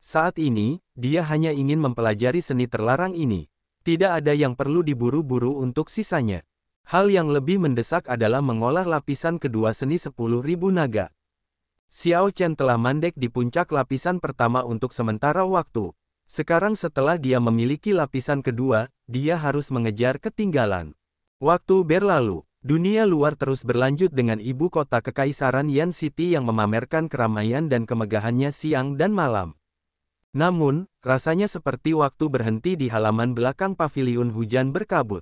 Saat ini, dia hanya ingin mempelajari seni terlarang ini. Tidak ada yang perlu diburu-buru untuk sisanya. Hal yang lebih mendesak adalah mengolah lapisan kedua seni 10.000 naga. Xiao Chen telah mandek di puncak lapisan pertama untuk sementara waktu. Sekarang setelah dia memiliki lapisan kedua, dia harus mengejar ketinggalan. Waktu berlalu, dunia luar terus berlanjut dengan ibu kota kekaisaran Yan City yang memamerkan keramaian dan kemegahannya siang dan malam. Namun, rasanya seperti waktu berhenti di halaman belakang paviliun hujan berkabut.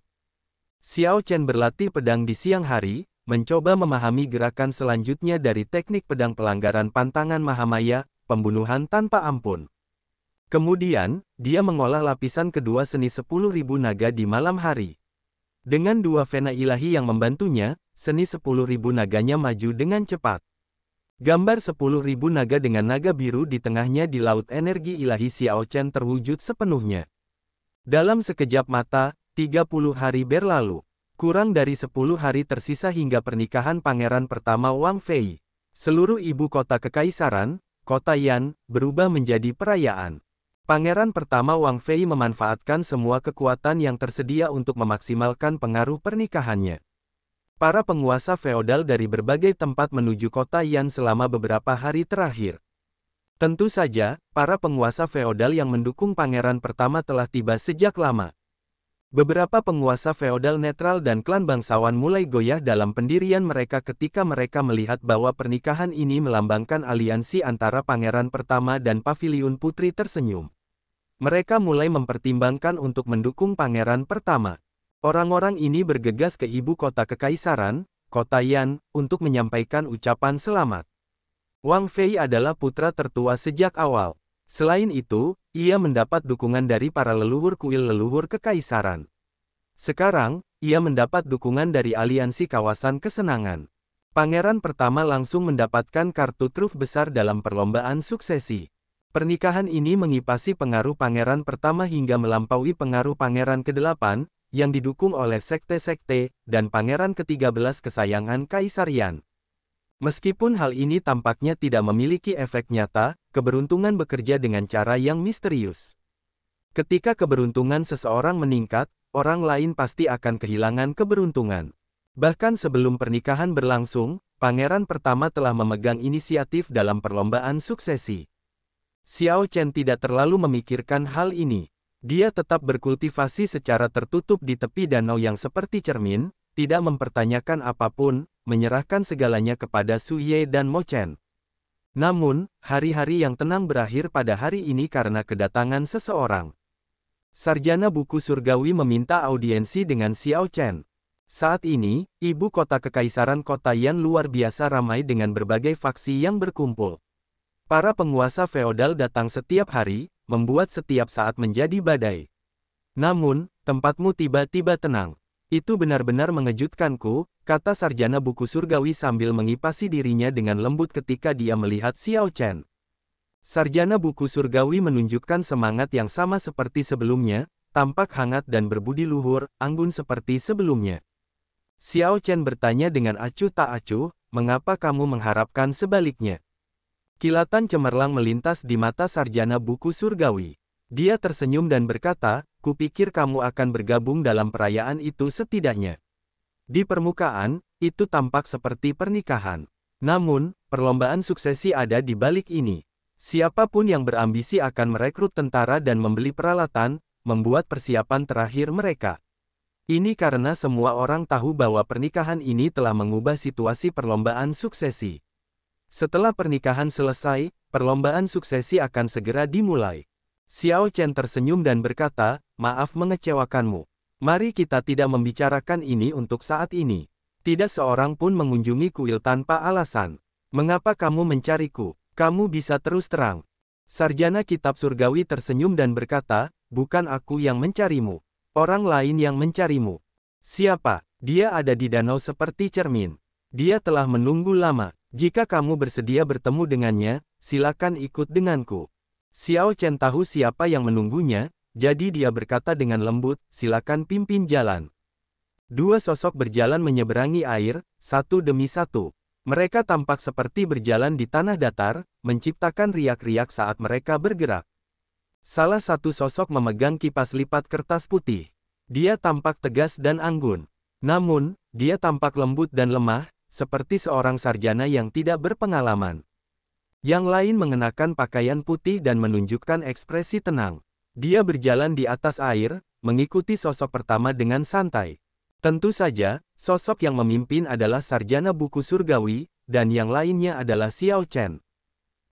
Xiao Chen berlatih pedang di siang hari, mencoba memahami gerakan selanjutnya dari teknik pedang pelanggaran pantangan Mahamaya, pembunuhan tanpa ampun. Kemudian, dia mengolah lapisan kedua seni 10.000 naga di malam hari. Dengan dua vena ilahi yang membantunya, seni sepuluh ribu naganya maju dengan cepat. Gambar sepuluh ribu naga dengan naga biru di tengahnya di laut energi ilahi Xiao Chen terwujud sepenuhnya. Dalam sekejap mata, 30 hari berlalu. Kurang dari 10 hari tersisa hingga pernikahan pangeran pertama Wang Fei. Seluruh ibu kota kekaisaran, kota Yan, berubah menjadi perayaan. Pangeran pertama Wang Fei memanfaatkan semua kekuatan yang tersedia untuk memaksimalkan pengaruh pernikahannya. Para penguasa feodal dari berbagai tempat menuju kota Yan selama beberapa hari terakhir. Tentu saja, para penguasa feodal yang mendukung pangeran pertama telah tiba sejak lama. Beberapa penguasa feodal netral dan klan bangsawan mulai goyah dalam pendirian mereka ketika mereka melihat bahwa pernikahan ini melambangkan aliansi antara pangeran pertama dan paviliun putri tersenyum. Mereka mulai mempertimbangkan untuk mendukung pangeran pertama. Orang-orang ini bergegas ke ibu kota kekaisaran, kota Yan, untuk menyampaikan ucapan selamat. Wang Fei adalah putra tertua sejak awal. Selain itu, ia mendapat dukungan dari para leluhur kuil leluhur kekaisaran. Sekarang, ia mendapat dukungan dari aliansi kawasan kesenangan. Pangeran pertama langsung mendapatkan kartu truf besar dalam perlombaan suksesi. Pernikahan ini mengipasi pengaruh pangeran pertama hingga melampaui pengaruh pangeran ke-8, yang didukung oleh sekte-sekte, dan pangeran ke-13 kesayangan Kaisarian. Meskipun hal ini tampaknya tidak memiliki efek nyata, keberuntungan bekerja dengan cara yang misterius. Ketika keberuntungan seseorang meningkat, orang lain pasti akan kehilangan keberuntungan. Bahkan sebelum pernikahan berlangsung, pangeran pertama telah memegang inisiatif dalam perlombaan suksesi. Xiao Chen tidak terlalu memikirkan hal ini. Dia tetap berkultivasi secara tertutup di tepi danau yang seperti cermin, tidak mempertanyakan apapun, menyerahkan segalanya kepada Su Ye dan Mo Chen. Namun, hari-hari yang tenang berakhir pada hari ini karena kedatangan seseorang. Sarjana buku surgawi meminta audiensi dengan Xiao Chen. Saat ini, ibu kota kekaisaran kota Yan luar biasa ramai dengan berbagai faksi yang berkumpul. Para penguasa feodal datang setiap hari, membuat setiap saat menjadi badai. Namun, tempatmu tiba-tiba tenang. Itu benar-benar mengejutkanku, kata sarjana buku surgawi sambil mengipasi dirinya dengan lembut ketika dia melihat Xiao Chen. Sarjana buku surgawi menunjukkan semangat yang sama seperti sebelumnya, tampak hangat dan berbudi luhur, anggun seperti sebelumnya. Xiao Chen bertanya dengan acuh tak acuh, mengapa kamu mengharapkan sebaliknya? Kilatan cemerlang melintas di mata sarjana buku surgawi. Dia tersenyum dan berkata, kupikir kamu akan bergabung dalam perayaan itu setidaknya. Di permukaan, itu tampak seperti pernikahan. Namun, perlombaan suksesi ada di balik ini. Siapapun yang berambisi akan merekrut tentara dan membeli peralatan, membuat persiapan terakhir mereka. Ini karena semua orang tahu bahwa pernikahan ini telah mengubah situasi perlombaan suksesi. Setelah pernikahan selesai, perlombaan suksesi akan segera dimulai. Xiao Chen tersenyum dan berkata, maaf mengecewakanmu. Mari kita tidak membicarakan ini untuk saat ini. Tidak seorang pun mengunjungi kuil tanpa alasan. Mengapa kamu mencariku? Kamu bisa terus terang. Sarjana Kitab Surgawi tersenyum dan berkata, bukan aku yang mencarimu. Orang lain yang mencarimu. Siapa? Dia ada di danau seperti cermin. Dia telah menunggu lama. Jika kamu bersedia bertemu dengannya, silakan ikut denganku. Xiao Chen tahu siapa yang menunggunya, jadi dia berkata dengan lembut, silakan pimpin jalan. Dua sosok berjalan menyeberangi air, satu demi satu. Mereka tampak seperti berjalan di tanah datar, menciptakan riak-riak saat mereka bergerak. Salah satu sosok memegang kipas lipat kertas putih. Dia tampak tegas dan anggun. Namun, dia tampak lembut dan lemah, seperti seorang sarjana yang tidak berpengalaman. Yang lain mengenakan pakaian putih dan menunjukkan ekspresi tenang. Dia berjalan di atas air, mengikuti sosok pertama dengan santai. Tentu saja, sosok yang memimpin adalah sarjana buku surgawi, dan yang lainnya adalah Xiao Chen.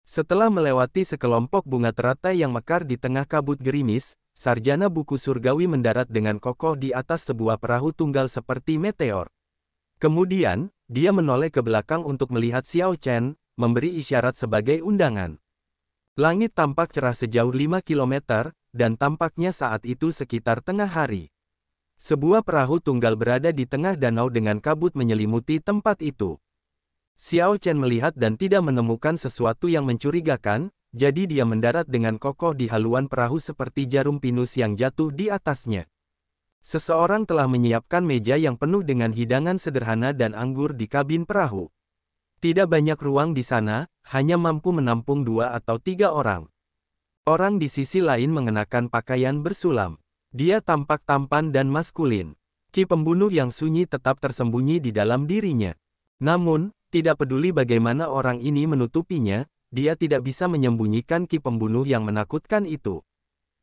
Setelah melewati sekelompok bunga teratai yang mekar di tengah kabut gerimis, sarjana buku surgawi mendarat dengan kokoh di atas sebuah perahu tunggal seperti meteor. Kemudian, dia menoleh ke belakang untuk melihat Xiao Chen, memberi isyarat sebagai undangan. Langit tampak cerah sejauh 5 km, dan tampaknya saat itu sekitar tengah hari. Sebuah perahu tunggal berada di tengah danau dengan kabut menyelimuti tempat itu. Xiao Chen melihat dan tidak menemukan sesuatu yang mencurigakan, jadi dia mendarat dengan kokoh di haluan perahu seperti jarum pinus yang jatuh di atasnya. Seseorang telah menyiapkan meja yang penuh dengan hidangan sederhana dan anggur di kabin perahu. Tidak banyak ruang di sana, hanya mampu menampung dua atau tiga orang. Orang di sisi lain mengenakan pakaian bersulam. Dia tampak tampan dan maskulin. Ki pembunuh yang sunyi tetap tersembunyi di dalam dirinya. Namun, tidak peduli bagaimana orang ini menutupinya, dia tidak bisa menyembunyikan ki pembunuh yang menakutkan itu.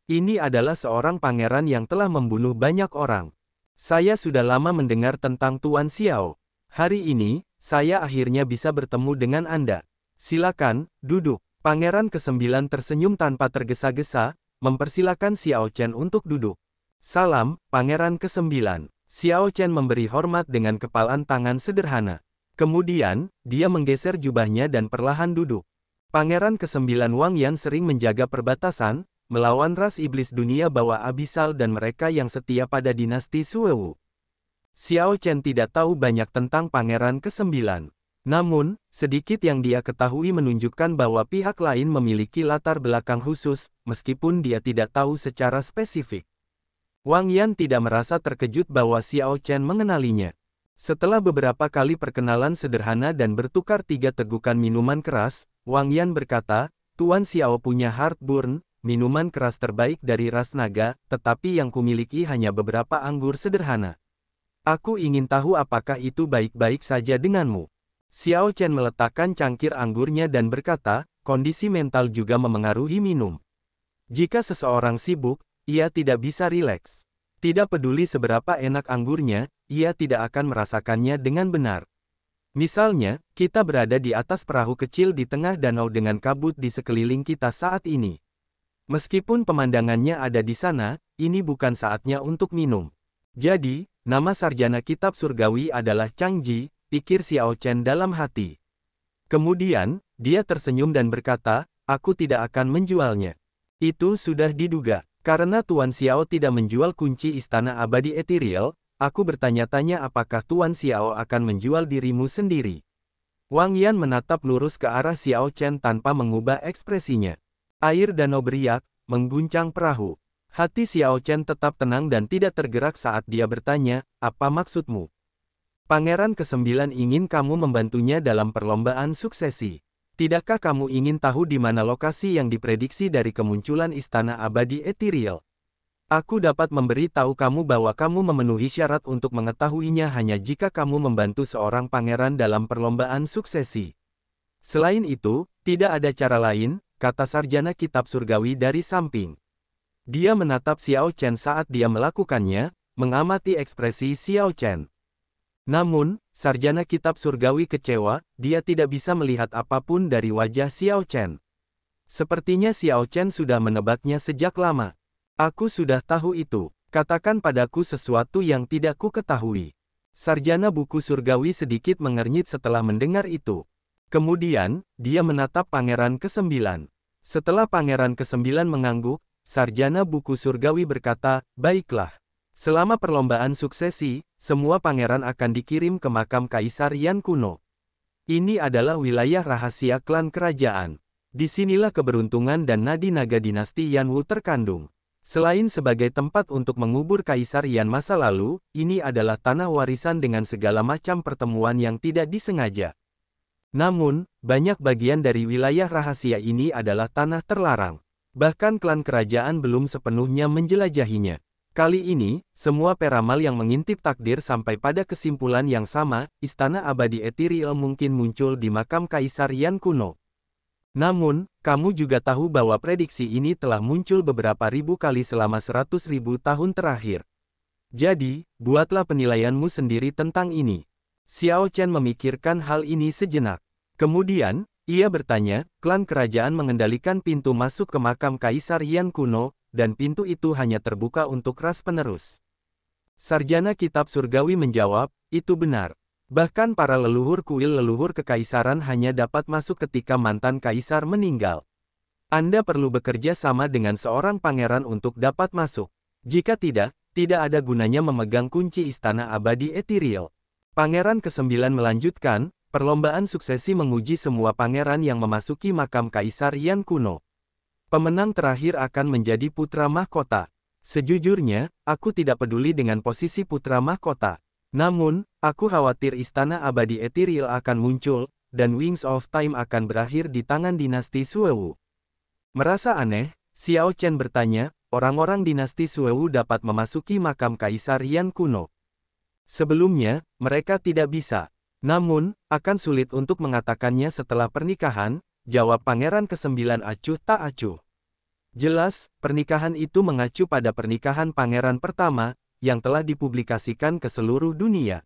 Ini adalah seorang pangeran yang telah membunuh banyak orang. Saya sudah lama mendengar tentang Tuan Xiao. Hari ini, saya akhirnya bisa bertemu dengan Anda. Silakan, duduk. Pangeran kesembilan tersenyum tanpa tergesa-gesa, mempersilakan Xiao Chen untuk duduk. Salam, Pangeran kesembilan. Xiao Chen memberi hormat dengan kepalan tangan sederhana. Kemudian, dia menggeser jubahnya dan perlahan duduk. Pangeran kesembilan Wang Yan sering menjaga perbatasan, melawan ras iblis dunia bawah abisal dan mereka yang setia pada dinasti Suewu. Xiao Chen tidak tahu banyak tentang Pangeran ke-9. Namun, sedikit yang dia ketahui menunjukkan bahwa pihak lain memiliki latar belakang khusus, meskipun dia tidak tahu secara spesifik. Wang Yan tidak merasa terkejut bahwa Xiao Chen mengenalinya. Setelah beberapa kali perkenalan sederhana dan bertukar tiga tegukan minuman keras, Wang Yan berkata, Tuan Xiao punya heartburn, minuman keras terbaik dari ras naga, tetapi yang kumiliki hanya beberapa anggur sederhana. Aku ingin tahu apakah itu baik-baik saja denganmu. Xiao Chen meletakkan cangkir anggurnya dan berkata, kondisi mental juga memengaruhi minum. Jika seseorang sibuk, ia tidak bisa rileks. Tidak peduli seberapa enak anggurnya, ia tidak akan merasakannya dengan benar. Misalnya, kita berada di atas perahu kecil di tengah danau dengan kabut di sekeliling kita saat ini. Meskipun pemandangannya ada di sana, ini bukan saatnya untuk minum. Jadi, nama sarjana kitab surgawi adalah Chang Ji, pikir Xiao Chen dalam hati. Kemudian, dia tersenyum dan berkata, aku tidak akan menjualnya. Itu sudah diduga. Karena Tuan Xiao tidak menjual kunci istana abadi etiril, aku bertanya-tanya apakah Tuan Xiao akan menjual dirimu sendiri. Wang Yan menatap lurus ke arah Xiao Chen tanpa mengubah ekspresinya. Air danau beriak, mengguncang perahu. Hati Xiao Chen tetap tenang dan tidak tergerak saat dia bertanya, apa maksudmu? Pangeran kesembilan ingin kamu membantunya dalam perlombaan suksesi. Tidakkah kamu ingin tahu di mana lokasi yang diprediksi dari kemunculan Istana Abadi Ethereal? Aku dapat memberi tahu kamu bahwa kamu memenuhi syarat untuk mengetahuinya hanya jika kamu membantu seorang pangeran dalam perlombaan suksesi. Selain itu, tidak ada cara lain, kata sarjana kitab surgawi dari samping. Dia menatap Xiao Chen saat dia melakukannya, mengamati ekspresi Xiao Chen. Namun, sarjana kitab surgawi kecewa, dia tidak bisa melihat apapun dari wajah Xiao Chen. Sepertinya Xiao Chen sudah menebaknya sejak lama. Aku sudah tahu itu, katakan padaku sesuatu yang tidak ku ketahui. Sarjana buku surgawi sedikit mengernyit setelah mendengar itu. Kemudian, dia menatap Pangeran kesembilan. Setelah Pangeran kesembilan mengangguk, Sarjana Buku Surgawi berkata, Baiklah. Selama perlombaan suksesi, semua pangeran akan dikirim ke makam Kaisar Yan kuno. Ini adalah wilayah rahasia klan kerajaan. Disinilah keberuntungan dan nadi naga dinasti Yan Wu terkandung. Selain sebagai tempat untuk mengubur Kaisar Yan masa lalu, ini adalah tanah warisan dengan segala macam pertemuan yang tidak disengaja. Namun, banyak bagian dari wilayah rahasia ini adalah tanah terlarang. Bahkan klan kerajaan belum sepenuhnya menjelajahinya. Kali ini, semua peramal yang mengintip takdir sampai pada kesimpulan yang sama, istana abadi Ethereal mungkin muncul di makam Kaisar Yan kuno. Namun, kamu juga tahu bahwa prediksi ini telah muncul beberapa ribu kali selama seratus ribu tahun terakhir. Jadi, buatlah penilaianmu sendiri tentang ini. Xiao Chen memikirkan hal ini sejenak. Kemudian, ia bertanya, klan kerajaan mengendalikan pintu masuk ke makam Kaisar Yan kuno, dan pintu itu hanya terbuka untuk ras penerus. Sarjana Kitab Surgawi menjawab, itu benar. Bahkan para leluhur kuil leluhur kekaisaran hanya dapat masuk ketika mantan kaisar meninggal. Anda perlu bekerja sama dengan seorang pangeran untuk dapat masuk. Jika tidak, tidak ada gunanya memegang kunci istana abadi Ethereal. Pangeran ke-9 melanjutkan, perlombaan suksesi menguji semua pangeran yang memasuki makam Kaisar Yan kuno. Pemenang terakhir akan menjadi putra mahkota. Sejujurnya, aku tidak peduli dengan posisi putra mahkota. Namun, aku khawatir istana abadi Etiril akan muncul, dan Wings of Time akan berakhir di tangan dinasti Suewu. Merasa aneh, Xiao Chen bertanya, orang-orang dinasti Suewu dapat memasuki makam Kaisar Yan kuno. Sebelumnya, mereka tidak bisa. Namun, akan sulit untuk mengatakannya setelah pernikahan, jawab Pangeran Kesembilan acuh tak acuh. Jelas, pernikahan itu mengacu pada pernikahan pangeran pertama, yang telah dipublikasikan ke seluruh dunia.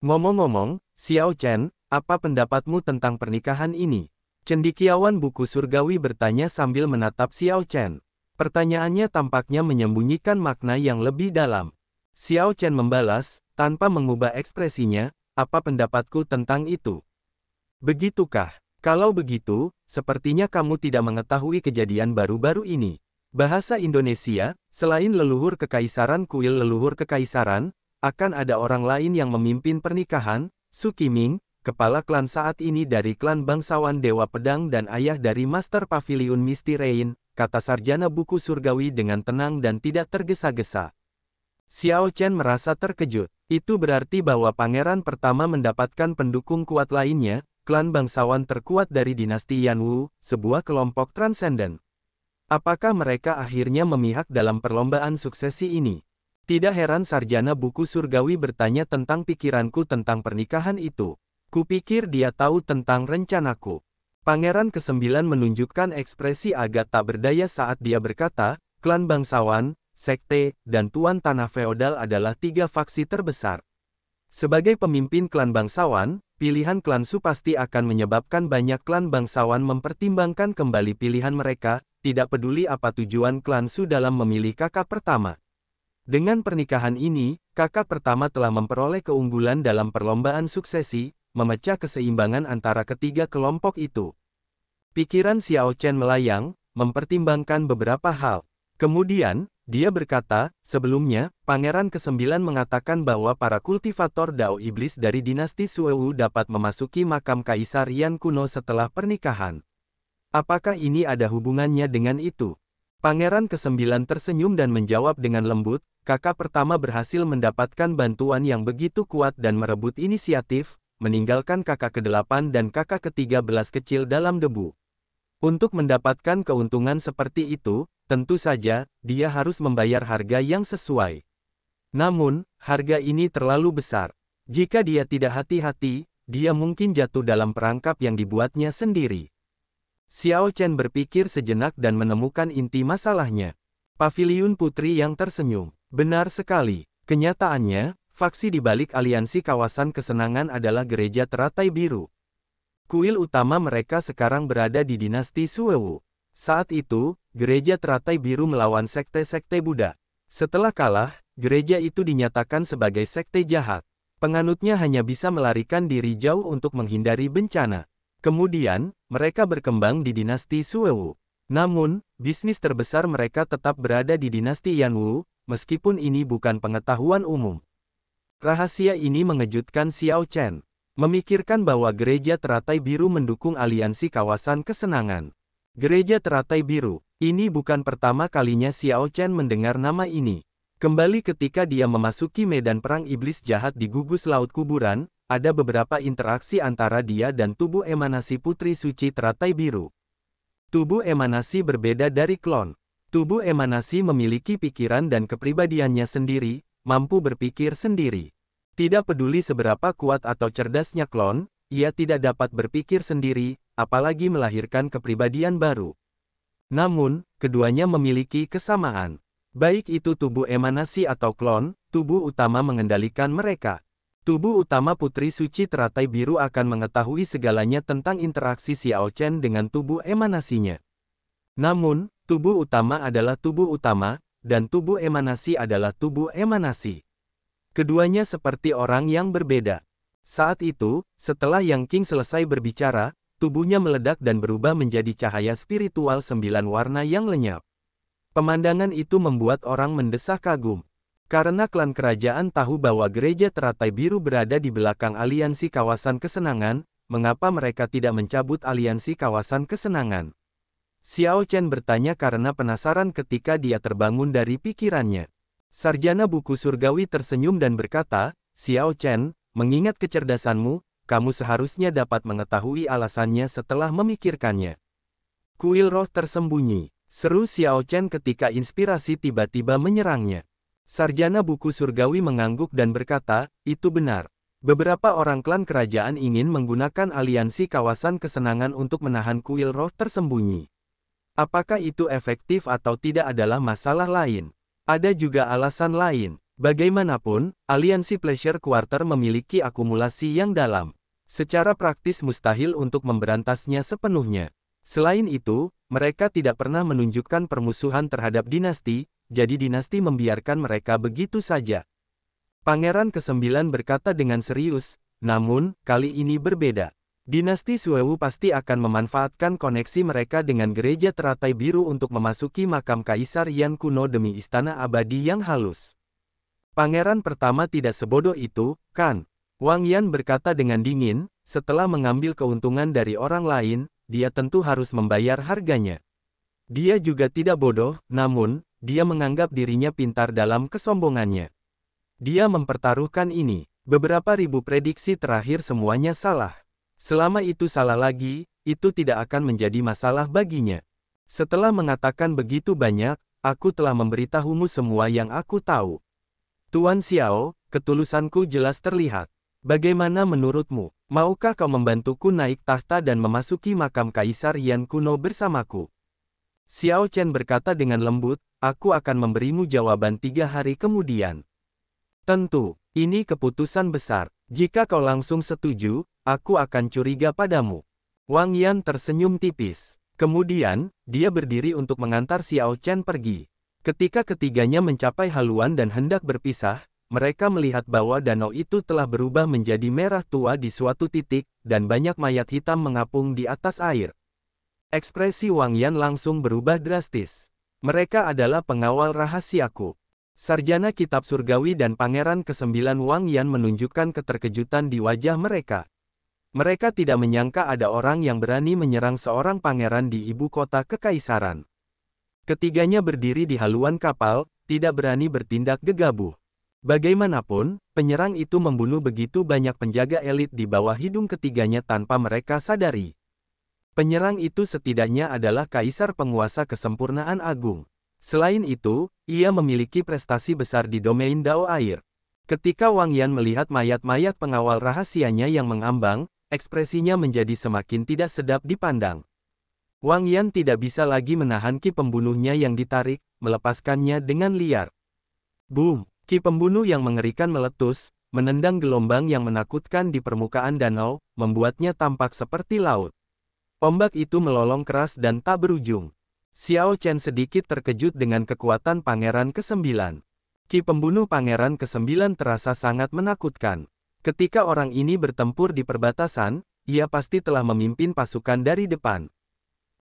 Ngomong-ngomong, Xiao Chen, apa pendapatmu tentang pernikahan ini? Cendikiawan buku surgawi bertanya sambil menatap Xiao Chen. Pertanyaannya tampaknya menyembunyikan makna yang lebih dalam. Xiao Chen membalas, tanpa mengubah ekspresinya, apa pendapatku tentang itu? Begitukah? Kalau begitu, sepertinya kamu tidak mengetahui kejadian baru-baru ini. Bahasa Indonesia, selain leluhur kekaisaran kuil leluhur kekaisaran, akan ada orang lain yang memimpin pernikahan, Sukiming, kepala klan saat ini dari klan bangsawan Dewa Pedang dan ayah dari Master Pavilion Misty Rain, kata sarjana buku surgawi dengan tenang dan tidak tergesa-gesa. Xiao Chen merasa terkejut. Itu berarti bahwa pangeran pertama mendapatkan pendukung kuat lainnya, klan bangsawan terkuat dari dinasti Yanwu, sebuah kelompok transenden. Apakah mereka akhirnya memihak dalam perlombaan suksesi ini? Tidak heran sarjana buku surgawi bertanya tentang pikiranku tentang pernikahan itu. Kupikir dia tahu tentang rencanaku. Pangeran ke-9 menunjukkan ekspresi agak tak berdaya saat dia berkata, klan bangsawan, sekte, dan tuan tanah feodal adalah tiga faksi terbesar. Sebagai pemimpin klan bangsawan, pilihan klan Su pasti akan menyebabkan banyak klan bangsawan mempertimbangkan kembali pilihan mereka, tidak peduli apa tujuan klan Su dalam memilih kakak pertama. Dengan pernikahan ini, kakak pertama telah memperoleh keunggulan dalam perlombaan suksesi, memecah keseimbangan antara ketiga kelompok itu. Pikiran Xiao Chen melayang, mempertimbangkan beberapa hal. Kemudian, dia berkata, sebelumnya, Pangeran ke-9 mengatakan bahwa para kultivator Dao Iblis dari dinasti Suewu dapat memasuki makam Kaisar Yan kuno setelah pernikahan. Apakah ini ada hubungannya dengan itu? Pangeran ke-9 tersenyum dan menjawab dengan lembut, kakak pertama berhasil mendapatkan bantuan yang begitu kuat dan merebut inisiatif, meninggalkan kakak ke-8 dan kakak ke-13 kecil dalam debu. Untuk mendapatkan keuntungan seperti itu, tentu saja, dia harus membayar harga yang sesuai. Namun, harga ini terlalu besar. Jika dia tidak hati-hati, dia mungkin jatuh dalam perangkap yang dibuatnya sendiri. Xiao Chen berpikir sejenak dan menemukan inti masalahnya. Pavilion Putri yang tersenyum. Benar sekali. Kenyataannya, faksi di balik aliansi kawasan kesenangan adalah gereja teratai biru. Kuil utama mereka sekarang berada di dinasti Suewu. Saat itu, gereja teratai biru melawan sekte-sekte Buddha. Setelah kalah, gereja itu dinyatakan sebagai sekte jahat. Penganutnya hanya bisa melarikan diri jauh untuk menghindari bencana. Kemudian, mereka berkembang di dinasti Suewu. Namun, bisnis terbesar mereka tetap berada di dinasti Yanwu, meskipun ini bukan pengetahuan umum. Rahasia ini mengejutkan Xiao Chen. Memikirkan bahwa Gereja Teratai Biru mendukung aliansi kawasan kesenangan. Gereja Teratai Biru, ini bukan pertama kalinya Xiao Chen mendengar nama ini. Kembali ketika dia memasuki medan perang iblis jahat di gugus laut kuburan, ada beberapa interaksi antara dia dan tubuh emanasi Putri Suci Teratai Biru. Tubuh emanasi berbeda dari klon. Tubuh emanasi memiliki pikiran dan kepribadiannya sendiri, mampu berpikir sendiri. Tidak peduli seberapa kuat atau cerdasnya klon, ia tidak dapat berpikir sendiri, apalagi melahirkan kepribadian baru. Namun, keduanya memiliki kesamaan. Baik itu tubuh emanasi atau klon, tubuh utama mengendalikan mereka. Tubuh utama Putri Suci Teratai Biru akan mengetahui segalanya tentang interaksi Xiao Chen dengan tubuh emanasinya. Namun, tubuh utama adalah tubuh utama, dan tubuh emanasi adalah tubuh emanasi. Keduanya seperti orang yang berbeda. Saat itu, setelah Yang King selesai berbicara, tubuhnya meledak dan berubah menjadi cahaya spiritual sembilan warna yang lenyap. Pemandangan itu membuat orang mendesah kagum. Karena klan kerajaan tahu bahwa gereja teratai biru berada di belakang aliansi kawasan kesenangan, mengapa mereka tidak mencabut aliansi kawasan kesenangan? Xiao Chen bertanya karena penasaran ketika dia terbangun dari pikirannya. Sarjana buku surgawi tersenyum dan berkata, Xiao Chen, mengingat kecerdasanmu, kamu seharusnya dapat mengetahui alasannya setelah memikirkannya. Kuil roh tersembunyi, seru Xiao Chen ketika inspirasi tiba-tiba menyerangnya. Sarjana buku surgawi mengangguk dan berkata, itu benar. Beberapa orang klan kerajaan ingin menggunakan aliansi kawasan kesenangan untuk menahan kuil roh tersembunyi. Apakah itu efektif atau tidak adalah masalah lain. Ada juga alasan lain. Bagaimanapun, aliansi Pleasure Quarter memiliki akumulasi yang dalam. Secara praktis mustahil untuk memberantasnya sepenuhnya. Selain itu, mereka tidak pernah menunjukkan permusuhan terhadap dinasti, jadi dinasti membiarkan mereka begitu saja. Pangeran ke-9 berkata dengan serius, namun, kali ini berbeda. Dinasti Suewu pasti akan memanfaatkan koneksi mereka dengan gereja teratai biru untuk memasuki makam Kaisar Yan kuno demi istana abadi yang halus. Pangeran pertama tidak sebodoh itu, kan? Wang Yan berkata dengan dingin, setelah mengambil keuntungan dari orang lain, dia tentu harus membayar harganya. Dia juga tidak bodoh, namun, dia menganggap dirinya pintar dalam kesombongannya. Dia mempertaruhkan ini. Beberapa ribu prediksi terakhir semuanya salah. Selama itu salah lagi, itu tidak akan menjadi masalah baginya. Setelah mengatakan begitu banyak, aku telah memberitahumu semua yang aku tahu. Tuan Xiao, ketulusanku jelas terlihat. Bagaimana menurutmu, maukah kau membantuku naik tahta dan memasuki makam Kaisar Yan kuno bersamaku? Xiao Chen berkata dengan lembut, aku akan memberimu jawaban tiga hari kemudian. Tentu, ini keputusan besar. Jika kau langsung setuju, aku akan curiga padamu. Wang Yan tersenyum tipis. Kemudian, dia berdiri untuk mengantar Xiao Chen pergi. Ketika ketiganya mencapai haluan dan hendak berpisah, mereka melihat bahwa danau itu telah berubah menjadi merah tua di suatu titik, dan banyak mayat hitam mengapung di atas air. Ekspresi Wang Yan langsung berubah drastis. Mereka adalah pengawal rahasiaku. Sarjana Kitab Surgawi dan Pangeran Kesembilan Wang Yan menunjukkan keterkejutan di wajah mereka. Mereka tidak menyangka ada orang yang berani menyerang seorang pangeran di ibu kota kekaisaran. Ketiganya berdiri di haluan kapal, tidak berani bertindak gegabah. Bagaimanapun, penyerang itu membunuh begitu banyak penjaga elit di bawah hidung ketiganya tanpa mereka sadari. Penyerang itu setidaknya adalah kaisar penguasa kesempurnaan agung. Selain itu, ia memiliki prestasi besar di domain Dao Air. Ketika Wang Yan melihat mayat-mayat pengawal rahasianya yang mengambang, ekspresinya menjadi semakin tidak sedap dipandang. Wang Yan tidak bisa lagi menahan ki pembunuhnya yang ditarik, melepaskannya dengan liar. Boom! Ki pembunuh yang mengerikan meletus, menendang gelombang yang menakutkan di permukaan danau, membuatnya tampak seperti laut. Ombak itu melolong keras dan tak berujung. Xiao Chen sedikit terkejut dengan kekuatan Pangeran ke-9. Ki pembunuh Pangeran ke-9 terasa sangat menakutkan. Ketika orang ini bertempur di perbatasan, ia pasti telah memimpin pasukan dari depan.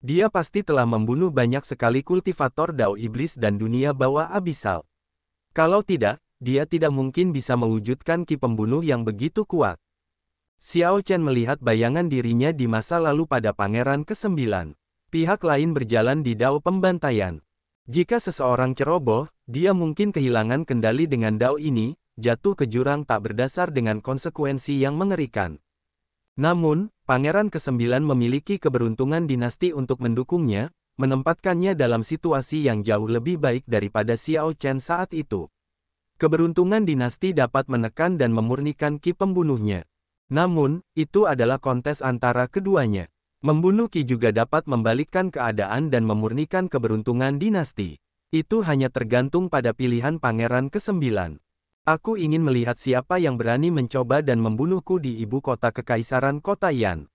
Dia pasti telah membunuh banyak sekali kultivator dao iblis dan dunia bawah abisal. Kalau tidak, dia tidak mungkin bisa mewujudkan ki pembunuh yang begitu kuat. Xiao Chen melihat bayangan dirinya di masa lalu pada pangeran ke-9. Pihak lain berjalan di dao pembantaian. Jika seseorang ceroboh, dia mungkin kehilangan kendali dengan dao ini, jatuh ke jurang tak berdasar dengan konsekuensi yang mengerikan. Namun, Pangeran ke-9 memiliki keberuntungan dinasti untuk mendukungnya, menempatkannya dalam situasi yang jauh lebih baik daripada Xiao Chen saat itu. Keberuntungan dinasti dapat menekan dan memurnikan Ki pembunuhnya. Namun, itu adalah kontes antara keduanya. Membunuh Ki juga dapat membalikkan keadaan dan memurnikan keberuntungan dinasti. Itu hanya tergantung pada pilihan pangeran ke-9. Aku ingin melihat siapa yang berani mencoba dan membunuhku di ibu kota kekaisaran kota Yan.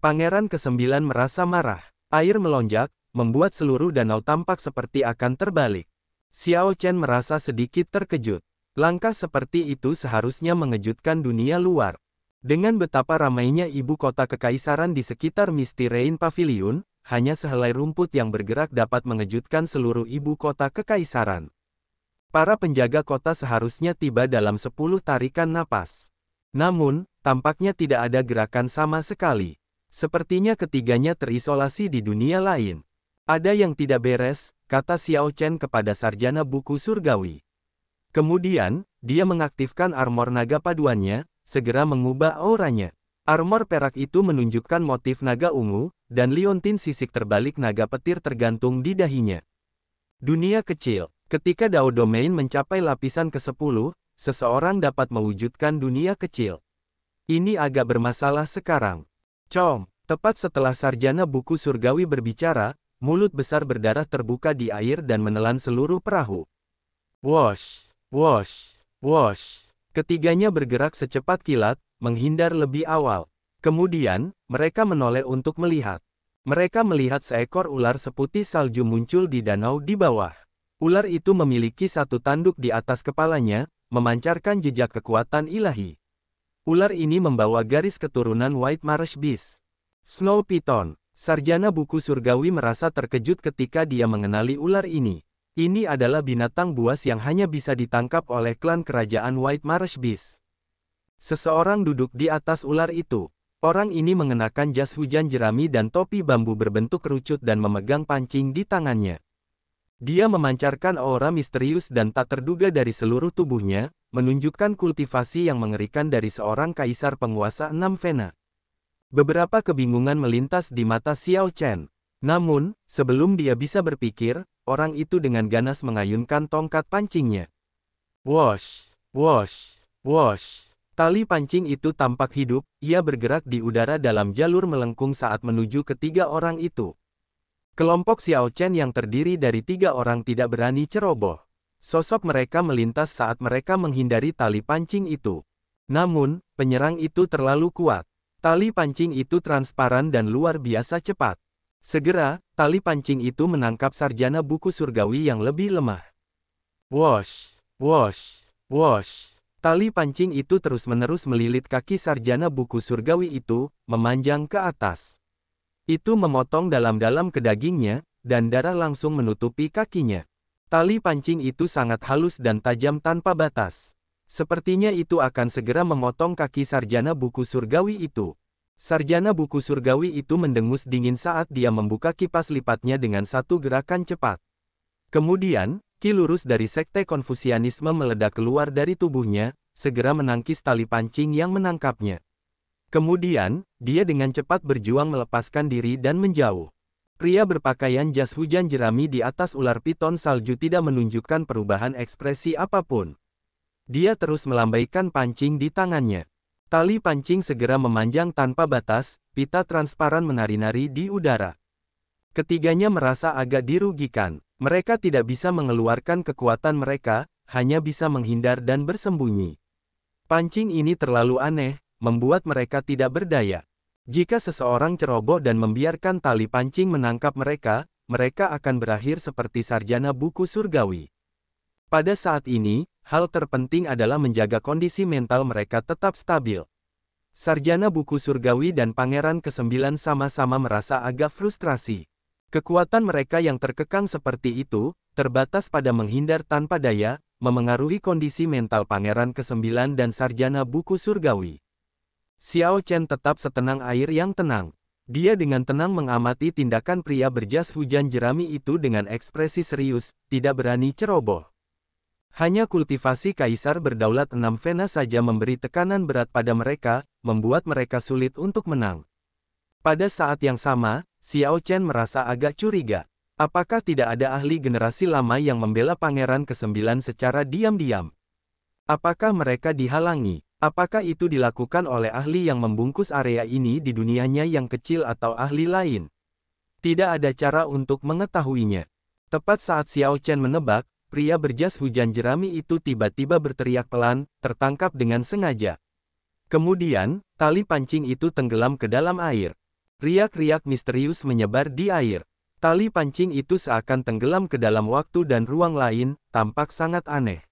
Pangeran kesembilan merasa marah. Air melonjak, membuat seluruh danau tampak seperti akan terbalik. Xiao Chen merasa sedikit terkejut. Langkah seperti itu seharusnya mengejutkan dunia luar. Dengan betapa ramainya ibu kota kekaisaran di sekitar Misty Rain Pavilion, hanya sehelai rumput yang bergerak dapat mengejutkan seluruh ibu kota kekaisaran. Para penjaga kota seharusnya tiba dalam 10 tarikan napas. Namun, tampaknya tidak ada gerakan sama sekali. Sepertinya ketiganya terisolasi di dunia lain. Ada yang tidak beres, kata Xiao Chen kepada sarjana buku surgawi. Kemudian, dia mengaktifkan armor naga paduannya, segera mengubah auranya. Armor perak itu menunjukkan motif naga ungu, dan liontin sisik terbalik naga petir tergantung di dahinya. Dunia kecil, Ketika Dao Domain mencapai lapisan ke-10, seseorang dapat mewujudkan dunia kecil. Ini agak bermasalah sekarang. Com, tepat setelah sarjana buku surgawi berbicara, mulut besar berdarah terbuka di air dan menelan seluruh perahu. Wash, wash, wash. Ketiganya bergerak secepat kilat, menghindar lebih awal. Kemudian, mereka menoleh untuk melihat. Mereka melihat seekor ular seputih salju muncul di danau di bawah. Ular itu memiliki satu tanduk di atas kepalanya, memancarkan jejak kekuatan ilahi. Ular ini membawa garis keturunan White Marsh Beast. Snow Python, sarjana buku surgawi merasa terkejut ketika dia mengenali ular ini. Ini adalah binatang buas yang hanya bisa ditangkap oleh klan kerajaan White Marsh Beast. Seseorang duduk di atas ular itu. Orang ini mengenakan jas hujan jerami dan topi bambu berbentuk kerucut dan memegang pancing di tangannya. Dia memancarkan aura misterius dan tak terduga dari seluruh tubuhnya, menunjukkan kultivasi yang mengerikan dari seorang kaisar penguasa enam Vena. Beberapa kebingungan melintas di mata Xiao Chen. Namun, sebelum dia bisa berpikir, orang itu dengan ganas mengayunkan tongkat pancingnya. Wash, wash, wash. Tali pancing itu tampak hidup, ia bergerak di udara dalam jalur melengkung saat menuju ketiga orang itu. Kelompok Xiao Chen yang terdiri dari tiga orang tidak berani ceroboh. Sosok mereka melintas saat mereka menghindari tali pancing itu. Namun, penyerang itu terlalu kuat. Tali pancing itu transparan dan luar biasa cepat. Segera, tali pancing itu menangkap sarjana buku surgawi yang lebih lemah. Wash, wash, wash. Tali pancing itu terus-menerus melilit kaki sarjana buku surgawi itu, memanjang ke atas. Itu memotong dalam-dalam ke dagingnya, dan darah langsung menutupi kakinya. Tali pancing itu sangat halus dan tajam tanpa batas. Sepertinya itu akan segera memotong kaki sarjana buku surgawi itu. Sarjana buku surgawi itu mendengus dingin saat dia membuka kipas lipatnya dengan satu gerakan cepat. Kemudian, ki lurus dari sekte konfusianisme meledak keluar dari tubuhnya, segera menangkis tali pancing yang menangkapnya. Kemudian, dia dengan cepat berjuang melepaskan diri dan menjauh. Pria berpakaian jas hujan jerami di atas ular piton salju tidak menunjukkan perubahan ekspresi apapun. Dia terus melambaikan pancing di tangannya. Tali pancing segera memanjang tanpa batas, pita transparan menari-nari di udara. Ketiganya merasa agak dirugikan. Mereka tidak bisa mengeluarkan kekuatan mereka, hanya bisa menghindar dan bersembunyi. Pancing ini terlalu aneh, membuat mereka tidak berdaya. Jika seseorang ceroboh dan membiarkan tali pancing menangkap mereka, mereka akan berakhir seperti sarjana buku surgawi. Pada saat ini, hal terpenting adalah menjaga kondisi mental mereka tetap stabil. Sarjana buku surgawi dan pangeran kesembilan sama-sama merasa agak frustrasi. Kekuatan mereka yang terkekang seperti itu, terbatas pada menghindar tanpa daya, memengaruhi kondisi mental pangeran kesembilan dan sarjana buku surgawi. Xiao Chen tetap setenang air yang tenang. Dia dengan tenang mengamati tindakan pria berjas hujan jerami itu dengan ekspresi serius, tidak berani ceroboh. Hanya kultivasi kaisar berdaulat enam vena saja memberi tekanan berat pada mereka, membuat mereka sulit untuk menang. Pada saat yang sama, Xiao Chen merasa agak curiga. Apakah tidak ada ahli generasi lama yang membela Pangeran ke-9 secara diam-diam? Apakah mereka dihalangi? Apakah itu dilakukan oleh ahli yang membungkus area ini di dunianya yang kecil atau ahli lain? Tidak ada cara untuk mengetahuinya. Tepat saat Xiao Chen menebak, pria berjas hujan jerami itu tiba-tiba berteriak pelan, tertangkap dengan sengaja. Kemudian, tali pancing itu tenggelam ke dalam air. Riak-riak misterius menyebar di air. Tali pancing itu seakan tenggelam ke dalam waktu dan ruang lain, tampak sangat aneh.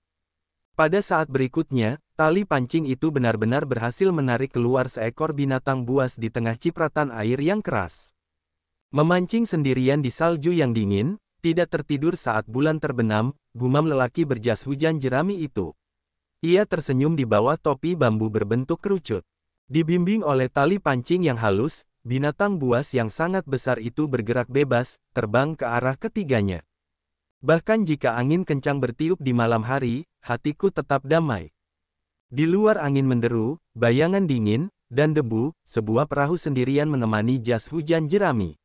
Pada saat berikutnya, tali pancing itu benar-benar berhasil menarik keluar seekor binatang buas di tengah cipratan air yang keras. Memancing sendirian di salju yang dingin, tidak tertidur saat bulan terbenam, gumam lelaki berjas hujan jerami itu. Ia tersenyum di bawah topi bambu berbentuk kerucut. Dibimbing oleh tali pancing yang halus, binatang buas yang sangat besar itu bergerak bebas, terbang ke arah ketiganya. Bahkan jika angin kencang bertiup di malam hari, hatiku tetap damai. Di luar angin menderu, bayangan dingin, dan debu, sebuah perahu sendirian menemani jas hujan jerami.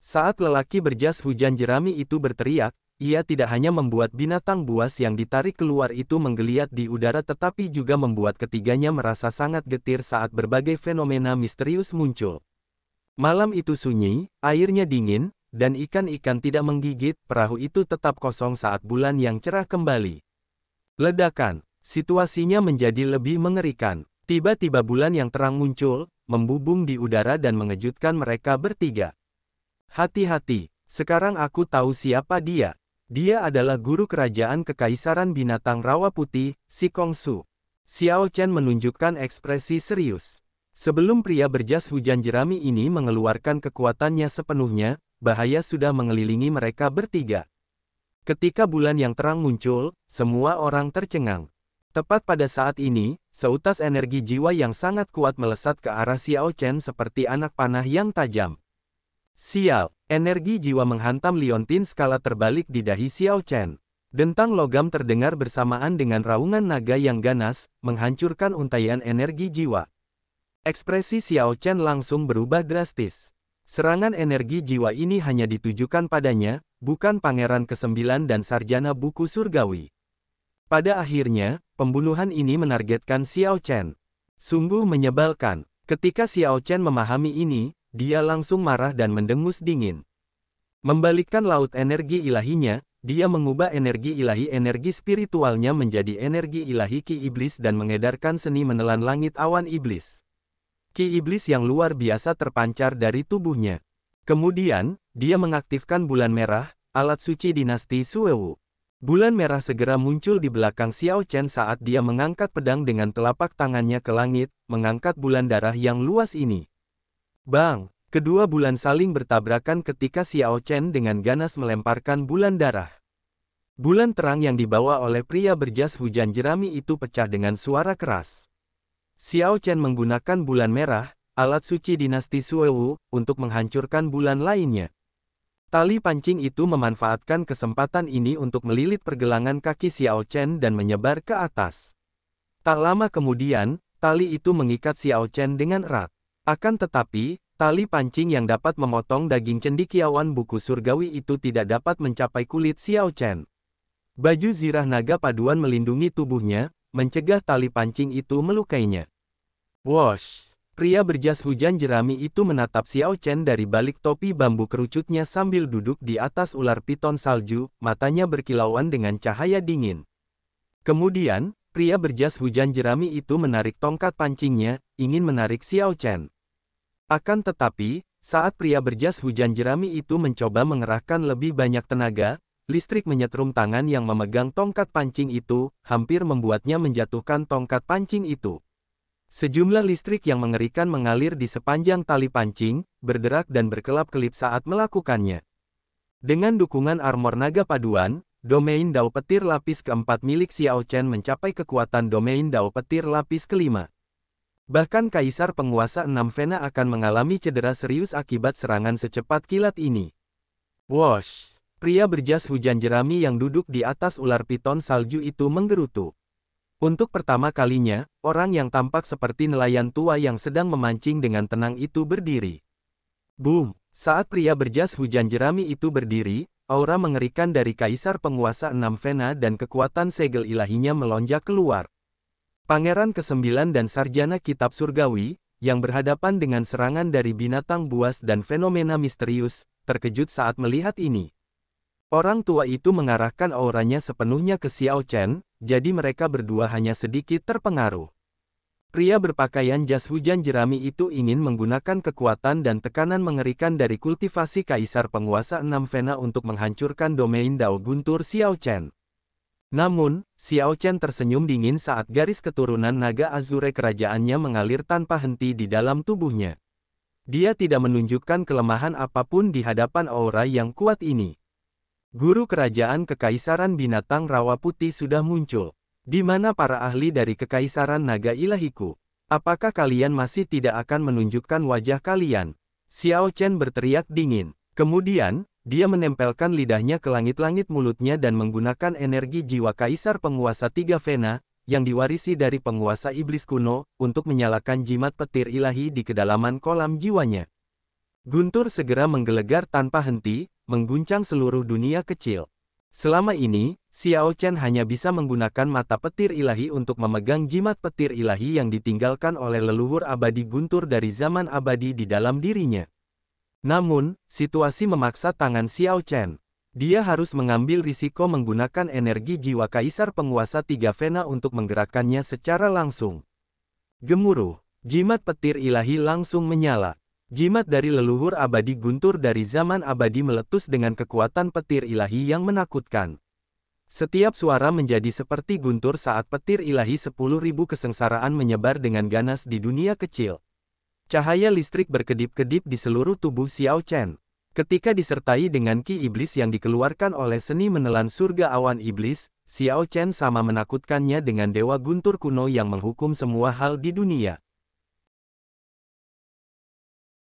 Saat lelaki berjas hujan jerami itu berteriak, ia tidak hanya membuat binatang buas yang ditarik keluar itu menggeliat di udara tetapi juga membuat ketiganya merasa sangat getir saat berbagai fenomena misterius muncul. Malam itu sunyi, airnya dingin, dan ikan-ikan tidak menggigit, perahu itu tetap kosong saat bulan yang cerah kembali. Ledakan, situasinya menjadi lebih mengerikan. Tiba-tiba bulan yang terang muncul, membubung di udara dan mengejutkan mereka bertiga. Hati-hati, sekarang aku tahu siapa dia. Dia adalah guru kerajaan kekaisaran binatang rawa putih, si Kong Su. Xiao Chen menunjukkan ekspresi serius. Sebelum pria berjas hujan jerami ini mengeluarkan kekuatannya sepenuhnya, bahaya sudah mengelilingi mereka bertiga. Ketika bulan yang terang muncul, semua orang tercengang. Tepat pada saat ini, seutas energi jiwa yang sangat kuat melesat ke arah Xiao Chen seperti anak panah yang tajam. Sial, energi jiwa menghantam Liontin skala terbalik di dahi Xiao Chen. Dentang logam terdengar bersamaan dengan raungan naga yang ganas, menghancurkan untaian energi jiwa. Ekspresi Xiao Chen langsung berubah drastis. Serangan energi jiwa ini hanya ditujukan padanya, bukan Pangeran Kesembilan dan Sarjana Buku Surgawi. Pada akhirnya, pembunuhan ini menargetkan Xiao Chen. Sungguh menyebalkan. Ketika Xiao Chen memahami ini, dia langsung marah dan mendengus dingin. Membalikkan laut energi ilahinya, dia mengubah energi ilahi energi spiritualnya menjadi energi ilahi ki iblis dan mengedarkan seni menelan langit awan iblis. Ki iblis yang luar biasa terpancar dari tubuhnya. Kemudian, dia mengaktifkan bulan merah, alat suci dinasti Suewu. Bulan merah segera muncul di belakang Xiao Chen saat dia mengangkat pedang dengan telapak tangannya ke langit, mengangkat bulan darah yang luas ini. Bang, kedua bulan saling bertabrakan ketika Xiao Chen dengan ganas melemparkan bulan darah. Bulan terang yang dibawa oleh pria berjas hujan jerami itu pecah dengan suara keras. Xiao Chen menggunakan bulan merah, alat suci dinasti Suewu, untuk menghancurkan bulan lainnya. Tali pancing itu memanfaatkan kesempatan ini untuk melilit pergelangan kaki Xiao Chen dan menyebar ke atas. Tak lama kemudian, tali itu mengikat Xiao Chen dengan erat. Akan tetapi, tali pancing yang dapat memotong daging cendikiawan buku surgawi itu tidak dapat mencapai kulit Xiao Chen. Baju zirah naga paduan melindungi tubuhnya, mencegah tali pancing itu melukainya. Wash! Pria berjas hujan jerami itu menatap Xiao Chen dari balik topi bambu kerucutnya sambil duduk di atas ular piton salju, matanya berkilauan dengan cahaya dingin. Kemudian, pria berjas hujan jerami itu menarik tongkat pancingnya, ingin menarik Xiao Chen. Akan tetapi, saat pria berjas hujan jerami itu mencoba mengerahkan lebih banyak tenaga, Listrik menyetrum tangan yang memegang tongkat pancing itu, hampir membuatnya menjatuhkan tongkat pancing itu. Sejumlah listrik yang mengerikan mengalir di sepanjang tali pancing, berderak dan berkelap-kelip saat melakukannya. Dengan dukungan armor naga paduan, domain dao petir lapis keempat milik Xiao Chen mencapai kekuatan domain dao petir lapis kelima. Bahkan Kaisar Penguasa Enam Vena akan mengalami cedera serius akibat serangan secepat kilat ini. Wash! Pria berjas hujan jerami yang duduk di atas ular piton salju itu menggerutu. Untuk pertama kalinya, orang yang tampak seperti nelayan tua yang sedang memancing dengan tenang itu berdiri. Boom! Saat pria berjas hujan jerami itu berdiri, aura mengerikan dari kaisar penguasa enam Vena dan kekuatan segel ilahinya melonjak keluar. Pangeran ke-9 dan sarjana kitab surgawi, yang berhadapan dengan serangan dari binatang buas dan fenomena misterius, terkejut saat melihat ini. Orang tua itu mengarahkan auranya sepenuhnya ke Xiao Chen, jadi mereka berdua hanya sedikit terpengaruh. Pria berpakaian jas hujan jerami itu ingin menggunakan kekuatan dan tekanan mengerikan dari kultivasi kaisar penguasa enam Vena untuk menghancurkan domain Dao Guntur Xiao Chen. Namun, Xiao Chen tersenyum dingin saat garis keturunan naga azure kerajaannya mengalir tanpa henti di dalam tubuhnya. Dia tidak menunjukkan kelemahan apapun di hadapan aura yang kuat ini. Guru Kerajaan Kekaisaran Binatang Rawa Putih sudah muncul. Di mana para ahli dari Kekaisaran Naga Ilahiku? Apakah kalian masih tidak akan menunjukkan wajah kalian? Xiao Chen berteriak dingin. Kemudian, dia menempelkan lidahnya ke langit-langit mulutnya dan menggunakan energi jiwa kaisar penguasa tiga vena, yang diwarisi dari penguasa iblis kuno, untuk menyalakan jimat petir ilahi di kedalaman kolam jiwanya. Guntur segera menggelegar tanpa henti, mengguncang seluruh dunia kecil. Selama ini, Xiao Chen hanya bisa menggunakan mata petir ilahi untuk memegang jimat petir ilahi yang ditinggalkan oleh leluhur abadi guntur dari zaman abadi di dalam dirinya. Namun, situasi memaksa tangan Xiao Chen. Dia harus mengambil risiko menggunakan energi jiwa kaisar penguasa tiga vena untuk menggerakkannya secara langsung. Gemuruh, jimat petir ilahi langsung menyala. Jimat dari leluhur abadi guntur dari zaman abadi meletus dengan kekuatan petir ilahi yang menakutkan. Setiap suara menjadi seperti guntur saat petir ilahi sepuluh ribu kesengsaraan menyebar dengan ganas di dunia kecil. Cahaya listrik berkedip-kedip di seluruh tubuh Xiao Chen. Ketika disertai dengan ki iblis yang dikeluarkan oleh seni menelan surga awan iblis, Xiao Chen sama menakutkannya dengan dewa guntur kuno yang menghukum semua hal di dunia.